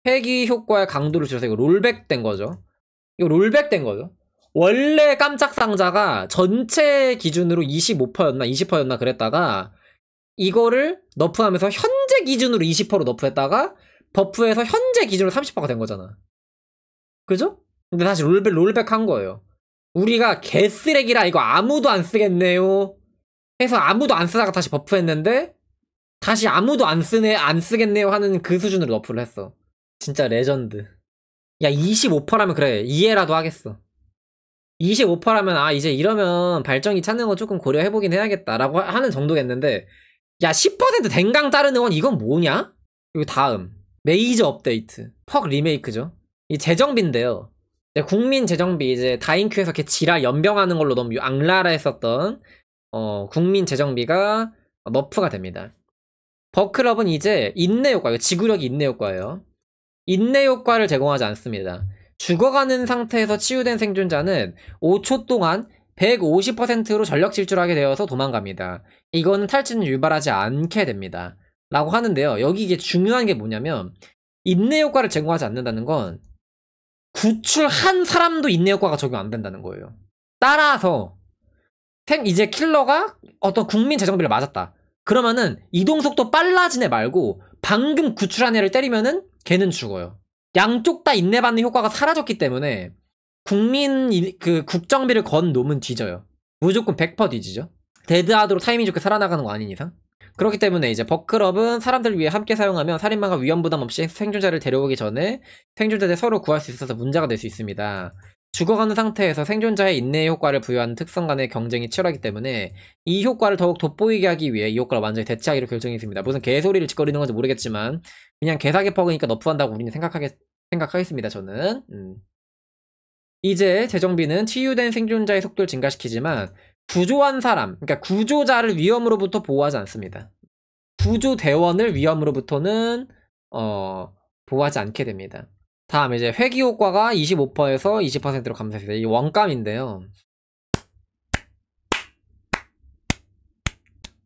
회귀 효과의 강도를 줄여서 이거 롤백된 거죠. 이거 롤백 된 거죠. 원래 깜짝 상자가 전체 기준으로 25%였나 20%였나 그랬다가 이거를 너프하면서 현재 기준으로 20%로 너프했다가 버프에서 현재 기준으로 30%가 된 거잖아. 그죠? 근데 다시 롤백 롤백 한 거예요. 우리가 개쓰레기라 이거 아무도 안 쓰겠네요. 해서 아무도 안 쓰다가 다시 버프했는데 다시 아무도 안 쓰네 안 쓰겠네요 하는 그 수준으로 너프를 했어. 진짜 레전드. 야 25%라면 그래 이해라도 하겠어 25%라면 아 이제 이러면 발정이 찾는 거 조금 고려해보긴 해야겠다라고 하는 정도겠는데 야 10% 댕강 자르는건 이건 뭐냐? 그리고 다음 메이저 업데이트 퍽 리메이크죠 이 재정비인데요 국민 재정비 이제 다인큐에서 이렇게 지라 연병하는 걸로 너무 악랄라 했었던 어 국민 재정비가 너프가 됩니다 버클럽은 이제 인내 효과예요 지구력이 인내 효과예요 인내 효과를 제공하지 않습니다. 죽어가는 상태에서 치유된 생존자는 5초 동안 150%로 전력 질주하게 되어서 도망갑니다. 이건 탈진을 유발하지 않게 됩니다. 라고 하는데요. 여기 이게 중요한 게 뭐냐면 인내 효과를 제공하지 않는다는 건 구출한 사람도 인내 효과가 적용 안 된다는 거예요. 따라서 생 이제 킬러가 어떤 국민 재정비를 맞았다. 그러면은 이동 속도 빨라지네 말고 방금 구출한 애를 때리면은 걔는 죽어요. 양쪽 다 인내받는 효과가 사라졌기 때문에 국민 그 국정비를 건 놈은 뒤져요. 무조건 100% 뒤지죠. 데드하드로 타이밍 좋게 살아나가는 거 아닌 이상. 그렇기 때문에 이제 버클업은 사람들 위해 함께 사용하면 살인마가 위험 부담 없이 생존자를 데려오기 전에 생존자들 서로 구할 수 있어서 문제가 될 수 있습니다. 죽어가는 상태에서 생존자의 인내 효과를 부여하는 특성 간의 경쟁이 치열하기 때문에 이 효과를 더욱 돋보이게 하기 위해 이 효과를 완전히 대체하기로 결정했습니다. 무슨 개소리를 짓거리는 건지 모르겠지만 그냥 개사기 퍼그니까 너프한다고 우리는 생각하겠, 생각하겠습니다. 저는 음. 이제 재정비는 치유된 생존자의 속도를 증가시키지만 구조한 사람, 그러니까 구조자를 위험으로부터 보호하지 않습니다. 구조대원을 위험으로부터는 어, 보호하지 않게 됩니다. 다음 이제 회귀 효과가 25%에서 20%로 감소했어요. 이 원감인데요.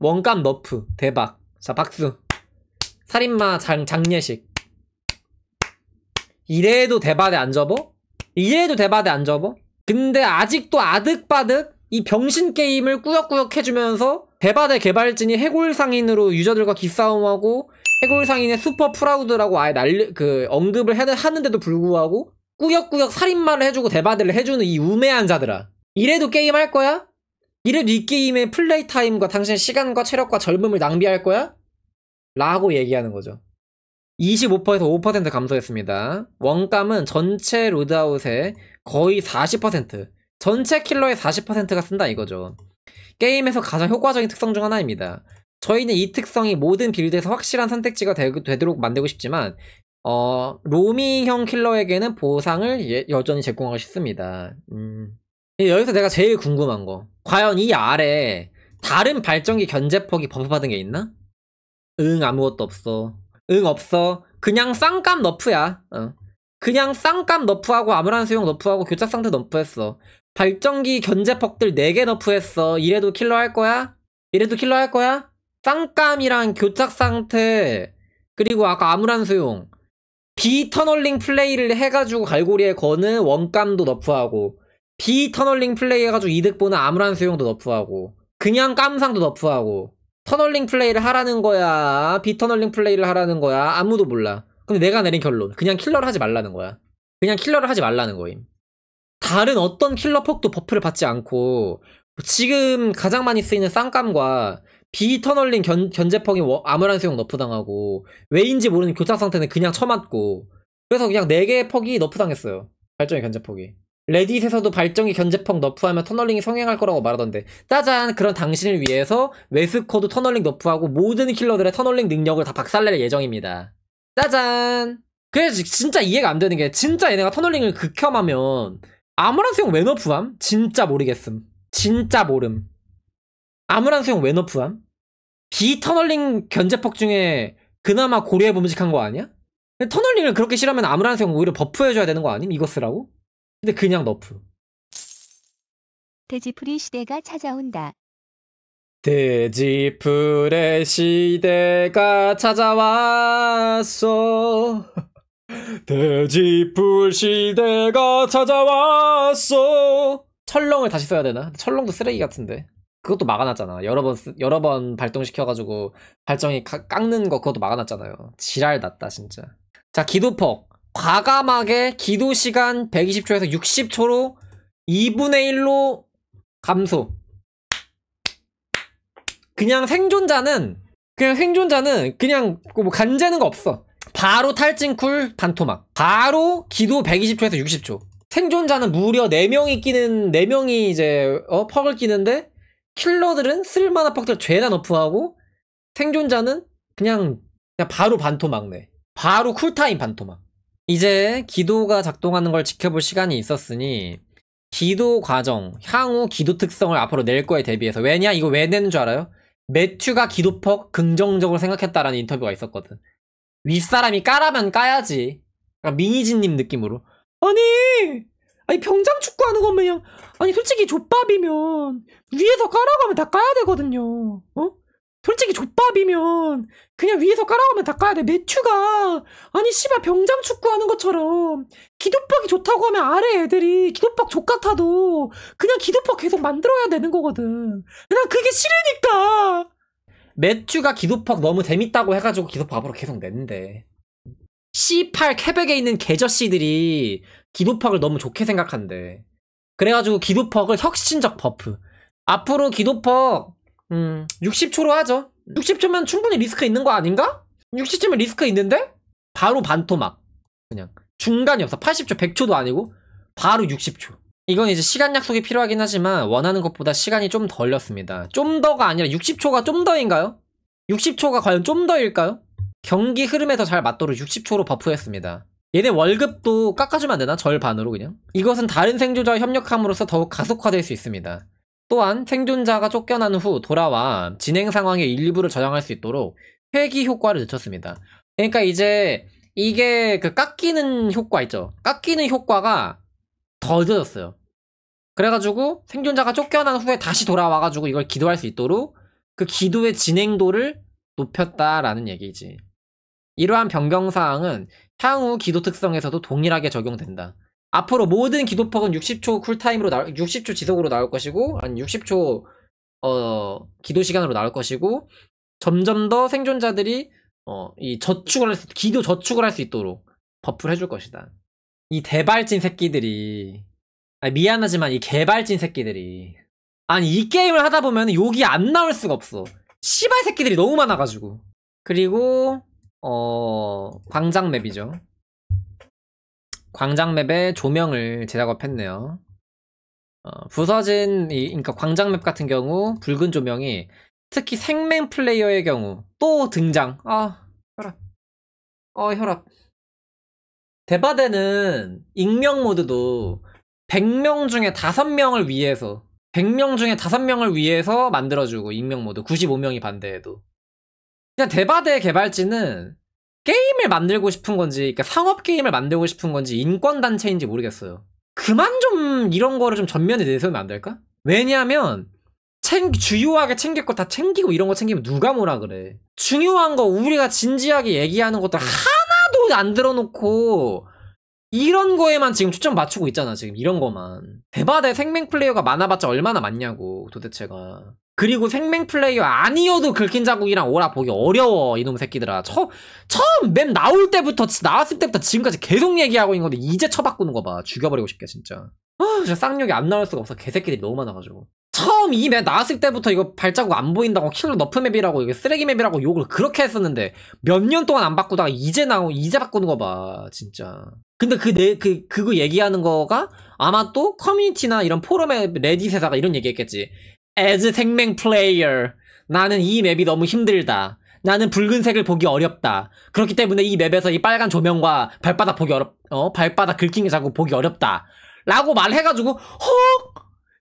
원감 너프 대박. 자 박수. 살인마 장, 장례식. 이래도 대바대 안 접어? 이래도 대바대 안 접어? 근데 아직도 아득바득 이 병신 게임을 꾸역꾸역 해주면서 대바대 개발진이 해골상인으로 유저들과 기싸움하고 해골상인의 슈퍼 프라우드라고 아예 날리, 그, 언급을 해, 하는데도 불구하고, 꾸역꾸역 살인마를 해주고 대바들을 해주는 이 우매한 자들아. 이래도 게임 할 거야? 이래도 이 게임의 플레이 타임과 당신의 시간과 체력과 젊음을 낭비할 거야? 라고 얘기하는 거죠. 25%에서 5% 감소했습니다. 원감은 전체 로드아웃의 거의 40%, 전체 킬러의 40%가 쓴다 이거죠. 게임에서 가장 효과적인 특성 중 하나입니다. 저희는 이 특성이 모든 빌드에서 확실한 선택지가 되, 도록 만들고 싶지만 어, 로밍형 킬러에게는 보상을 예, 여전히 제공하고 싶습니다. 음. 예, 여기서 내가 제일 궁금한 거 과연 이 아래 다른 발전기 견제폭이 버프 받은 게 있나? 응 아무것도 없어 응 없어 그냥 쌍감 너프야 어. 그냥 쌍감 너프하고 아무런 수용 너프하고 교착상태 너프했어 발전기 견제폭들 4개 너프했어 이래도 킬러 할 거야? 이래도 킬러 할 거야? 쌍감이랑 교착 상태 그리고 아까 암울한 수용 비터널링 플레이를 해가지고 갈고리에 거는 원감도 너프하고 비터널링 플레이 해가지고 이득 보는 암울한 수용도 너프하고 그냥 깜상도 너프하고 터널링 플레이를 하라는 거야 비터널링 플레이를 하라는 거야 아무도 몰라 근데 내가 내린 결론 그냥 킬러를 하지 말라는 거야 그냥 킬러를 하지 말라는 거임 다른 어떤 킬러 폭도 버프를 받지 않고 지금 가장 많이 쓰이는 쌍감과 비터널링 견, 견제펑이 암울한 수용 너프당하고 왜인지 모르는 교착 상태는 그냥 쳐맞고 그래서 그냥 4개의 퍽이 너프당했어요 발정의 견제퍽이 레딧에서도 발정의 견제펑 너프하면 터널링이 성행할 거라고 말하던데 짜잔 그런 당신을 위해서 웨스코도 터널링 너프하고 모든 킬러들의 터널링 능력을 다 박살낼 예정입니다 짜잔 그래서 진짜 이해가 안 되는 게 진짜 얘네가 터널링을 극혐하면 아무런 수용 왜 너프함? 진짜 모르겠음 진짜 모름 아무런 소용 외 너프함? 비터널링 견제폭 중에 그나마 고려해 봄직한 거 아니야? 터널링을 그렇게 싫어하면 아무런 소용 오히려 버프해줘야 되는 거 아님? 이거 쓰라고? 근데 그냥 너프. 돼지풀이 시대가 찾아온다. 돼지풀의 시대가 찾아왔어. 돼지풀 시대가 찾아왔어. 철렁을 다시 써야 되나? 철렁도 쓰레기 같은데. 그것도 막아놨잖아. 여러 번 여러 번 발동시켜가지고 발정이 가, 깎는 거 그것도 막아놨잖아요. 지랄 났다 진짜. 자기도폭 과감하게 기도 시간 120초에서 60초로 2분의 1로 감소. 그냥 생존자는 그냥 생존자는 그냥 뭐 간재는 거 없어. 바로 탈진쿨 반토막. 바로 기도 120초에서 60초. 생존자는 무려 4명이 끼는 4명이 이제 어 퍽을 끼는데 킬러들은 쓸만한 팍들 죄다 너프하고 생존자는 그냥, 그냥 바로 반토 막네. 바로 쿨타임 반토막. 이제 기도가 작동하는 걸 지켜볼 시간이 있었으니 기도 과정, 향후 기도 특성을 앞으로 낼 거에 대비해서 왜냐? 이거 왜 내는 줄 알아요? 매튜가 기도퍽 긍정적으로 생각했다라는 인터뷰가 있었거든. 윗사람이 까라면 까야지. 그러니까 미니진님 느낌으로. 아니! 아니 병장 축구하는 건 그냥 아니 솔직히 족밥이면 위에서 까라고 하면 다 까야 되거든요. 어? 솔직히 족밥이면 그냥 위에서 깔아가면 다 까야 돼. 매추가 아니 씨발 병장 축구하는 것처럼 기도박이 좋다고 하면 아래 애들이 기도박 족 같아도 그냥 기도박 계속 만들어야 되는 거거든. 난 그게 싫으니까. 매추가 기도박 너무 재밌다고 해가지고 기도박으로 계속 냈는데 C8 캐백에 있는 개저씨들이 기브퍽을 너무 좋게 생각한대. 그래가지고 기브퍽을 혁신적 버프. 앞으로 기도퍽 음, 60초로 하죠. 60초면 충분히 리스크 있는 거 아닌가? 60초면 리스크 있는데? 바로 반토막. 그냥. 중간이 없어. 80초, 100초도 아니고 바로 60초. 이건 이제 시간 약속이 필요하긴 하지만 원하는 것보다 시간이 좀 덜렸습니다. 좀 더가 아니라 60초가 좀 더인가요? 60초가 과연 좀 더일까요? 경기 흐름에 더잘 맞도록 60초로 버프했습니다. 얘네 월급도 깎아주면 안 되나? 절반으로 그냥? 이것은 다른 생존자와 협력함으로써 더욱 가속화될 수 있습니다. 또한 생존자가 쫓겨난 후 돌아와 진행 상황의 일부를 저장할 수 있도록 회귀 효과를 늦췄습니다. 그러니까 이제 이게 그 깎이는 효과 있죠. 깎이는 효과가 더 늦어졌어요. 그래가지고 생존자가 쫓겨난 후에 다시 돌아와가지고 이걸 기도할 수 있도록 그 기도의 진행도를 높였다라는 얘기지. 이러한 변경사항은 향후 기도 특성에서도 동일하게 적용된다. 앞으로 모든 기도폭은 60초 쿨타임으로 나, 60초 지속으로 나올 것이고 아 60초 어, 기도 시간으로 나올 것이고 점점 더 생존자들이 어, 이 저축을 할 수, 기도 저축을 할 수 있도록 버프를 해줄 것이다. 이 대발진 새끼들이 아 미안하지만 이 개발진 새끼들이 아니 이 게임을 하다 보면 욕이 안 나올 수가 없어. 씨발 새끼들이 너무 많아가지고 그리고 어, 광장 맵이죠. 광장 맵에 조명을 제작업했네요. 어, 부서진, 이, 그러니까 광장 맵 같은 경우 붉은 조명이 특히 생맹 플레이어의 경우 또 등장. 아, 혈압. 어, 혈압. 대바대는 익명 모드도 100명 중에 5명을 위해서 100명 중에 5명을 위해서 만들어주고 익명 모드 95명이 반대해도 그냥 대바대 개발진은 게임을 만들고 싶은 건지, 그러니까 상업 게임을 만들고 싶은 건지 인권 단체인지 모르겠어요. 그만 좀 이런 거를 좀 전면에 내세우면 안 될까? 왜냐하면 챙 주요하게 챙길 거 다 챙기고 이런 거 챙기면 누가 뭐라 그래? 중요한 거 우리가 진지하게 얘기하는 것들 음. 하나도 안 들어놓고 이런 거에만 지금 초점 맞추고 있잖아 지금 이런 거만 대바대 생맹 플레이어가 많아봤자 얼마나 많냐고 도대체가 그리고 생맹 플레이어 아니어도 긁힌 자국이랑 오라 보기 어려워 이놈 새끼들아 처, 처음 맵 나올 때부터 나왔을 때부터 지금까지 계속 얘기하고 있는 건데 이제 처바꾸는거봐 죽여버리고 싶게 진짜 아 진짜 쌍욕이 안 나올 수가 없어 개새끼들이 너무 많아가지고 처음 이 맵 나왔을 때부터 이거 발자국 안 보인다고 킬러 너프 맵이라고 이게 쓰레기 맵이라고 욕을 그렇게 했었는데 몇 년 동안 안 바꾸다가 이제 나오 이제 바꾸는 거봐 진짜 근데 그내그 그, 그거 얘기하는 거가 아마 또 커뮤니티나 이런 포럼의레딧회사가 이런 얘기했겠지 as 생맹 플레이어 나는 이 맵이 너무 힘들다 나는 붉은색을 보기 어렵다 그렇기 때문에 이 맵에서 이 빨간 조명과 발바닥 보기 어렵 어 발바닥 긁힌 게 자꾸 보기 어렵다 라고 말해가지고 헉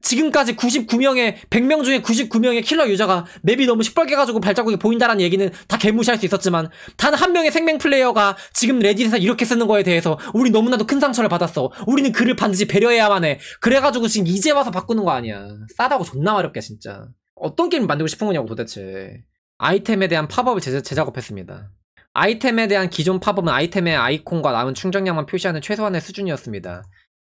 지금까지 99명의 100명 중에 99명의 킬러 유저가 맵이 너무 시뻘개가지고 발자국이 보인다라는 얘기는 다 개무시할 수 있었지만 단 한 명의 생명 플레이어가 지금 레딧에서 이렇게 쓰는 거에 대해서 우리 너무나도 큰 상처를 받았어 우리는 그를 반드시 배려해야만 해 그래가지고 지금 이제 와서 바꾸는 거 아니야 싸다고 존나 어렵게 진짜 어떤 게임 을 만들고 싶은 거냐고 도대체 아이템에 대한 팝업을 재작업했습니다 아이템에 대한 기존 팝업은 아이템의 아이콘과 남은 충전량만 표시하는 최소한의 수준이었습니다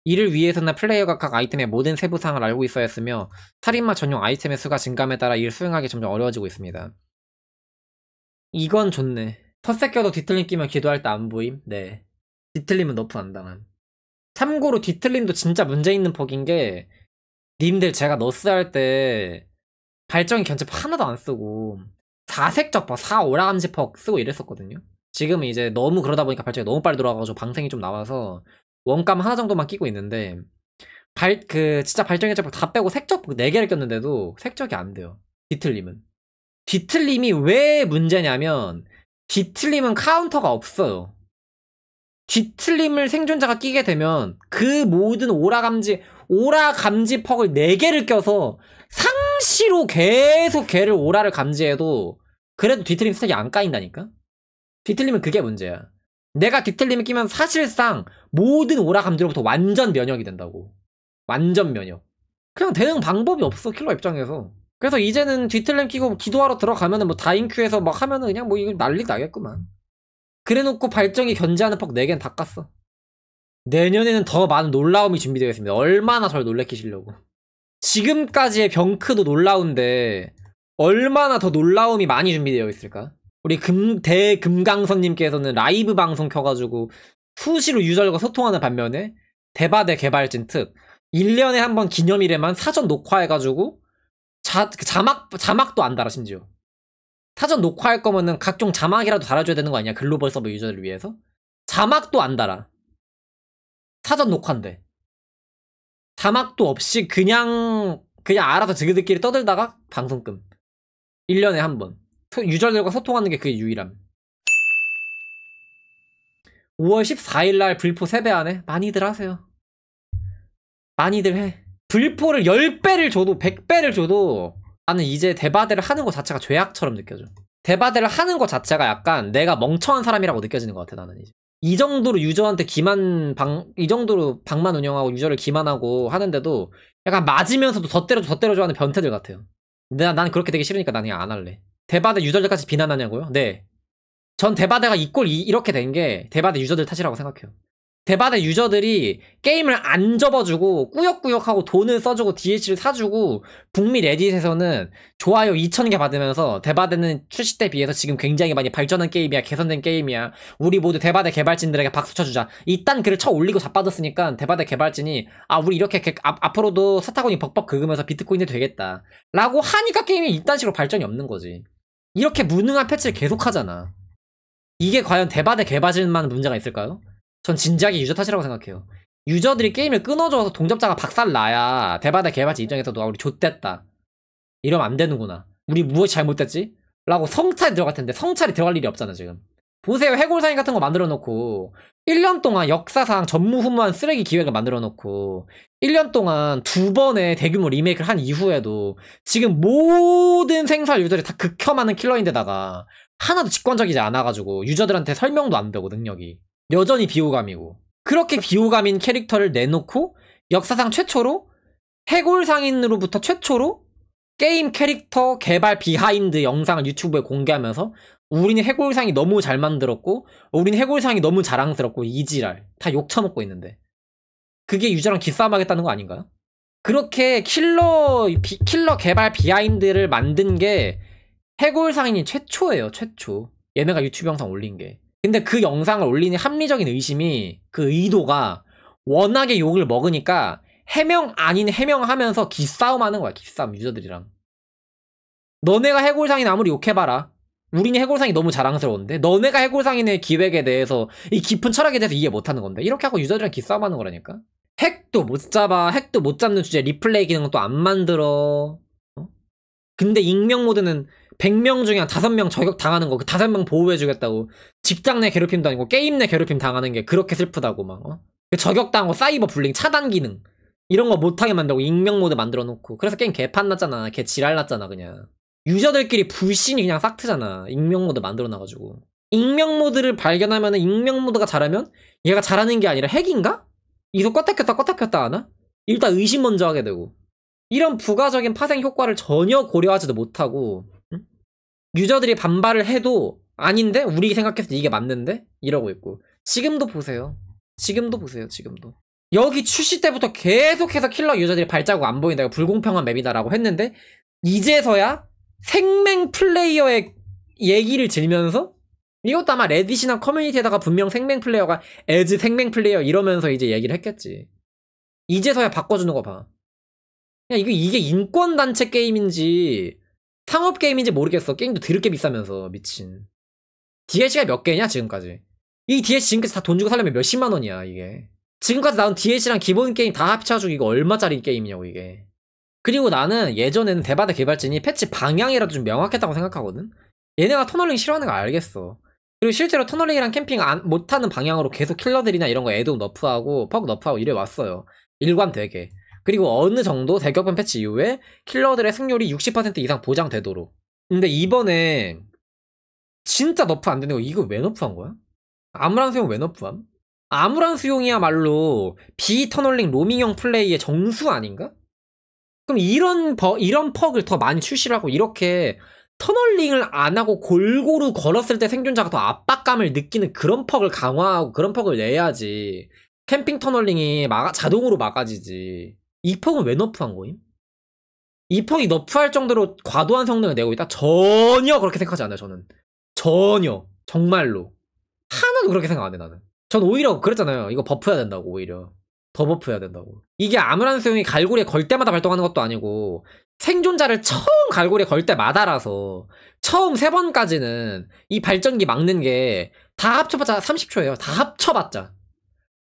이를 위해서는 플레이어가 각 아이템의 모든 세부 사항을 알고 있어야 했으며 살인마 전용 아이템의 수가 증감에 따라 이를 수행하기 점점 어려워지고 있습니다. 이건 좋네. 퍼세껴도 뒤틀림 끼면 기도할 때 안 보임? 네. 뒤틀림은 너프 안 당함. 참고로 뒤틀림도 진짜 문제 있는 폭인게 님들 제가 너스 할 때발정이 견제퍽 하나도 안 쓰고 4색적 퍽, 4 오라감지 폭 쓰고 이랬었거든요. 지금은 이제 너무 그러다 보니까 발정이 너무 빨리 돌아가가지고 방생이 좀 나와서 원감 하나 정도만 끼고 있는데 발그 진짜 발정의 제품 다 빼고 색적 4개를 꼈는데도 색적이 안 돼요. 뒤틀림은. 뒤틀림이 왜 문제냐면 뒤틀림은 카운터가 없어요. 뒤틀림을 생존자가 끼게 되면 그 모든 오라 감지 오라 감지 퍽을 4개를 껴서 상시로 계속 걔를 오라를 감지해도 그래도 뒤틀림 스택이 안 까인다니까? 뒤틀림은 그게 문제야. 내가 기틀림을 끼면 사실상 모든 오라감들로부터 완전 면역이 된다고. 완전 면역. 그냥 대응 방법이 없어 킬러 입장에서. 그래서 이제는 뒤틀림 끼고 기도하러 들어가면은 뭐 다인큐에서 막 하면은 그냥 뭐 이거 난리 나겠구만. 그래놓고 발정이 견제하는 폭 4개는 다 깠어. 내년에는 더 많은 놀라움이 준비되어 있습니다. 얼마나 저를 놀래키시려고. 지금까지의 병크도 놀라운데 얼마나 더 놀라움이 많이 준비되어 있을까? 우리 금, 대금강선님께서는 라이브 방송 켜가지고 수시로 유저들과 소통하는 반면에 대바대 개발진 특 1년에 한 번 기념일에만 사전 녹화해가지고 자, 그 자막, 자막도 안 달아 심지어 사전 녹화할 거면은 각종 자막이라도 달아줘야 되는 거 아니야 글로벌 서버 유저를 위해서 자막도 안 달아 사전 녹화인데 자막도 없이 그냥 그냥 알아서 지그들끼리 떠들다가 방송 끔 1년에 한번 소, 그 유저들과 소통하는 게 그게 유일함. 5월 14일 날 불포 3배 안에 많이들 하세요. 많이들 해. 불포를 10배를 줘도 100배를 줘도 나는 이제 대바대를 하는 것 자체가 죄악처럼 느껴져. 대바대를 하는 것 자체가 약간 내가 멍청한 사람이라고 느껴지는 것 같아 나는 이제. 이 정도로 유저한테 기만 방, 이 정도로 방만 운영하고 유저를 기만하고 하는데도 약간 맞으면서도 더 때려줘 더 때려줘 하는 변태들 같아요. 근데 난 그렇게 되기 싫으니까 난 그냥 안 할래. 대바드 유저들까지 비난하냐고요? 네. 전 대바대가 이꼴 이렇게 된 게 대바대 유저들 탓이라고 생각해요. 대바대 유저들이 게임을 안 접어주고 꾸역꾸역하고 돈을 써주고 DH를 사주고 북미 레딧에서는 좋아요 2,000개 받으면서 대바대는 출시 때 비해서 지금 굉장히 많이 발전한 게임이야 개선된 게임이야 우리 모두 대바대 개발진들에게 박수 쳐주자 이딴 글을 쳐 올리고 자빠졌으니까 대바대 개발진이 아 우리 이렇게 개, 아, 앞으로도 사타구니 벅벅 긁으면서 비트코인이 되겠다 라고 하니까 게임이 이딴 식으로 발전이 없는 거지 이렇게 무능한 패치를 계속하잖아. 이게 과연 대반의개발진만 문제가 있을까요? 전 진지하게 유저 탓이라고 생각해요. 유저들이 게임을 끊어줘서 동접자가 박살나야 대반의개발진 입장에서 도가 아, 우리 좆됐다. 이러면 안 되는구나. 우리 무엇이 잘못됐지? 라고 성찰이 들어갈 텐데 성찰이 들어갈 일이 없잖아 지금. 보세요. 해골사인 같은 거 만들어 놓고 1년 동안 역사상 전무후무한 쓰레기 기획을 만들어 놓고 1년 동안 두 번의 대규모 리메이크를 한 이후에도 지금 모든 생살 유저들이 다 극혐하는 킬러인데다가 하나도 직관적이지 않아가지고 유저들한테 설명도 안 되고 능력이 여전히 비호감이고 그렇게 비호감인 캐릭터를 내놓고 역사상 최초로 해골상인으로부터 최초로 게임 캐릭터 개발 비하인드 영상을 유튜브에 공개하면서 우린 해골상이 너무 잘 만들었고 우린 해골상이 너무 자랑스럽고 이지랄 다 욕 처먹고 있는데 그게 유저랑 기싸움하겠다는 거 아닌가요? 그렇게 킬러 비, 킬러 개발 비하인드를 만든 게 해골상인이 최초예요 최초 얘네가 유튜브 영상 올린 게 근데 그 영상을 올리는 합리적인 의심이 그 의도가 워낙에 욕을 먹으니까 해명 아닌 해명하면서 기싸움하는 거야 기싸움 유저들이랑 너네가 해골상인 아무리 욕해봐라 우리는 해골상이 너무 자랑스러운데 너네가 해골상인의 기획에 대해서 이 깊은 철학에 대해서 이해 못하는 건데 이렇게 하고 유저들이랑 기싸움하는 거라니까 핵도 못 잡아 핵도 못 잡는 주제 리플레이 기능은 또 안 만들어 어? 근데 익명 모드는 100명 중에 한 5명 저격당하는 거 그 5명 보호해주겠다고 직장 내 괴롭힘도 아니고 게임 내 괴롭힘 당하는 게 그렇게 슬프다고 막 어? 그 저격당하고 사이버 불링 차단 기능 이런 거 못하게 만들고 익명 모드 만들어 놓고 그래서 게임 개판 났잖아 개 지랄 났잖아 그냥 유저들끼리 불신이 그냥 싹트잖아. 익명 모드 만들어놔가지고. 익명 모드를 발견하면 익명 모드가 잘하면 얘가 잘하는 게 아니라 핵인가? 이거 껐다 켰다 껐다 켰다 하나? 일단 의심 먼저 하게 되고. 이런 부가적인 파생 효과를 전혀 고려하지도 못하고 응? 유저들이 반발을 해도 아닌데 우리 생각해서 이게 맞는데 이러고 있고 지금도 보세요 지금도 보세요 지금도 여기 출시 때부터 계속해서 킬러 유저들이 발자국 안 보인다 이 불공평한 맵이다라고 했는데 이제서야 생맹 플레이어의 얘기를 들면서 이것도 아마 레딧이나 커뮤니티에다가 분명 생맹 플레이어가 에즈 생맹 플레이어 이러면서 이제 얘기를 했겠지. 이제서야 바꿔주는 거 봐. 그냥 이거 이게 인권단체 게임인지 상업 게임인지 모르겠어. 게임도 드럽게 비싸면서 미친. DLC가 몇 개냐 지금까지. 이 DLC 지금까지 다 돈 주고 살려면 몇십만 원이야 이게. 지금까지 나온 DLC랑 기본 게임 다 합쳐가지고 이거 얼마짜리 게임이냐고 이게. 그리고 나는 예전에는 데바드 개발진이 패치 방향이라도 좀 명확했다고 생각하거든. 얘네가 터널링 싫어하는 거 알겠어. 그리고 실제로 터널링이랑 캠핑 안, 못하는 방향으로 계속 킬러들이나 이런 거 애도 너프하고 퍽 너프하고 이래 왔어요. 일관되게. 그리고 어느 정도 대격변 패치 이후에 킬러들의 승률이 60% 이상 보장되도록. 근데 이번에 진짜 너프 안 되는 거 이거 왜 너프한 거야? 아무런 수용 왜 너프함? 아무런 수용이야말로 비터널링 로밍형 플레이의 정수 아닌가? 그럼 이런 버, 이런 퍽을 더 많이 출시를 하고 이렇게 터널링을 안 하고 골고루 걸었을 때 생존자가 더 압박감을 느끼는 그런 퍽을 강화하고 그런 퍽을 내야지 캠핑 터널링이 막아, 자동으로 막아지지 이 퍽은 왜 너프한 거임? 이 퍽이 너프할 정도로 과도한 성능을 내고 있다? 전혀 그렇게 생각하지 않아요 저는 전혀 정말로 하나도 그렇게 생각 안 해 나는 전 오히려 그랬잖아요 이거 버프해야 된다고 오히려 더 버프해야 된다고. 이게 아무런 수용이 갈고리에 걸 때마다 발동하는 것도 아니고 생존자를 처음 갈고리에 걸 때마다라서 처음 세 번까지는 이 발전기 막는 게 다 합쳐봤자 30초예요. 다 합쳐봤자.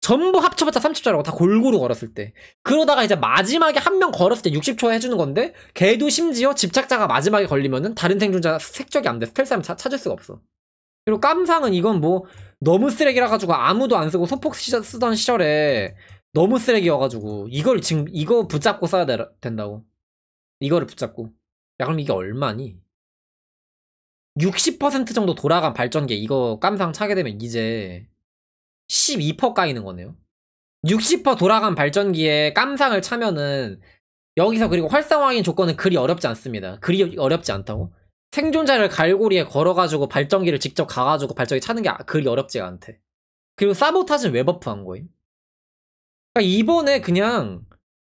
전부 합쳐봤자 30초라고 다 골고루 걸었을 때 그러다가 이제 마지막에 한 명 걸었을 때6 0초 해주는 건데 걔도 심지어 집착자가 마지막에 걸리면은 다른 생존자 색적이 안돼 스텔스하면 찾을 수가 없어 그리고 깜상은 이건 뭐 너무 쓰레기라 가지고 아무도 안 쓰고 소폭 쓰던 시절에 너무 쓰레기여가지고 이걸 지금 이거 붙잡고 써야 되, 된다고 이거를 붙잡고 야 그럼 이게 얼마니 60% 정도 돌아간 발전기 이거 깜상 차게 되면 이제 12% 까이는 거네요 60% 돌아간 발전기에 깜상을 차면은 여기서 그리고 활성화인 조건은 그리 어렵지 않습니다 그리 어렵지 않다고 생존자를 갈고리에 걸어가지고 발전기를 직접 가가지고 발전기 차는 게 그리 어렵지 않대 그리고 사보타진는왜 버프한 거임? 그러니까 이번에 그냥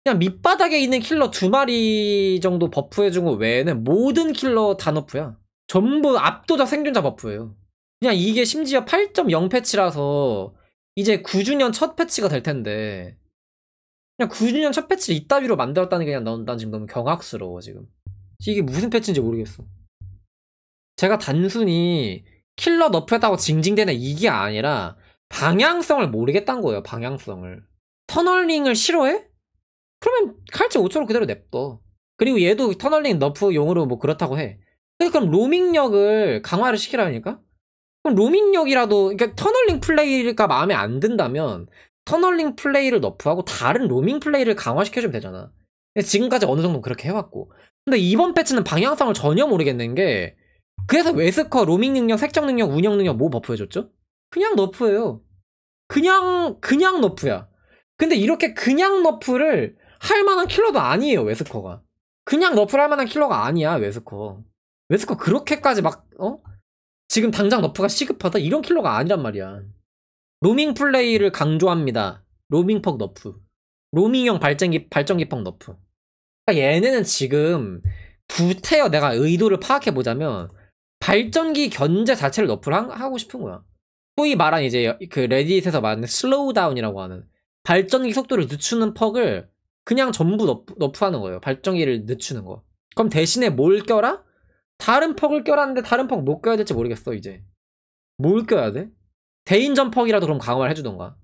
그냥 밑바닥에 있는 킬러 두 마리 정도 버프해준 거 외에는 모든 킬러 다 너프야. 전부 압도자 생존자 버프예요. 그냥 이게 심지어 8.0 패치라서 이제 9주년 첫 패치가 될 텐데 그냥 9주년 첫 패치를 이따위로 만들었다는 게 그냥 난, 난 지금 너무 경악스러워 지금 이게 무슨 패치인지 모르겠어 제가 단순히 킬러 너프했다고 징징대는 이게 아니라 방향성을 모르겠다는 거예요 방향성을 터널링을 싫어해? 그러면 칼치 5초로 그대로 냅둬. 그리고 얘도 터널링 너프 용으로 뭐 그렇다고 해. 그럼 로밍력을 강화를 시키라니까? 그럼 로밍력이라도, 그러니까 터널링 플레이가 마음에 안 든다면, 터널링 플레이를 너프하고 다른 로밍 플레이를 강화시켜주면 되잖아. 지금까지 어느 정도 그렇게 해왔고. 근데 이번 패치는 방향성을 전혀 모르겠는 게, 그래서 웨스커 로밍 능력, 색정 능력, 운영 능력 뭐 버프해줬죠? 그냥 너프예요. 그냥, 그냥 너프야. 근데 이렇게 그냥 너프를 할 만한 킬러도 아니에요, 웨스커가. 그냥 너프를 할 만한 킬러가 아니야, 웨스커. 웨스커 그렇게까지 막, 어? 지금 당장 너프가 시급하다? 이런 킬러가 아니란 말이야. 로밍 플레이를 강조합니다. 로밍 퍽 너프. 로밍형 발전기, 발전기펑 너프. 그러니까 얘네는 지금 부태여 내가 의도를 파악해보자면 발전기 견제 자체를 너프를 하, 고 싶은 거야. 소위 말한 이제 그 레딧에서 말하는 슬로우 다운이라고 하는 발전기 속도를 늦추는 퍽을 그냥 전부 너프, 하는 거예요. 발전기를 늦추는 거. 그럼 대신에 뭘 껴라? 다른 퍽을 껴라는데 다른 퍽 못 껴야 될지 모르겠어 이제. 뭘 껴야 돼? 대인전 퍽이라도 그럼 강화를 해주던가.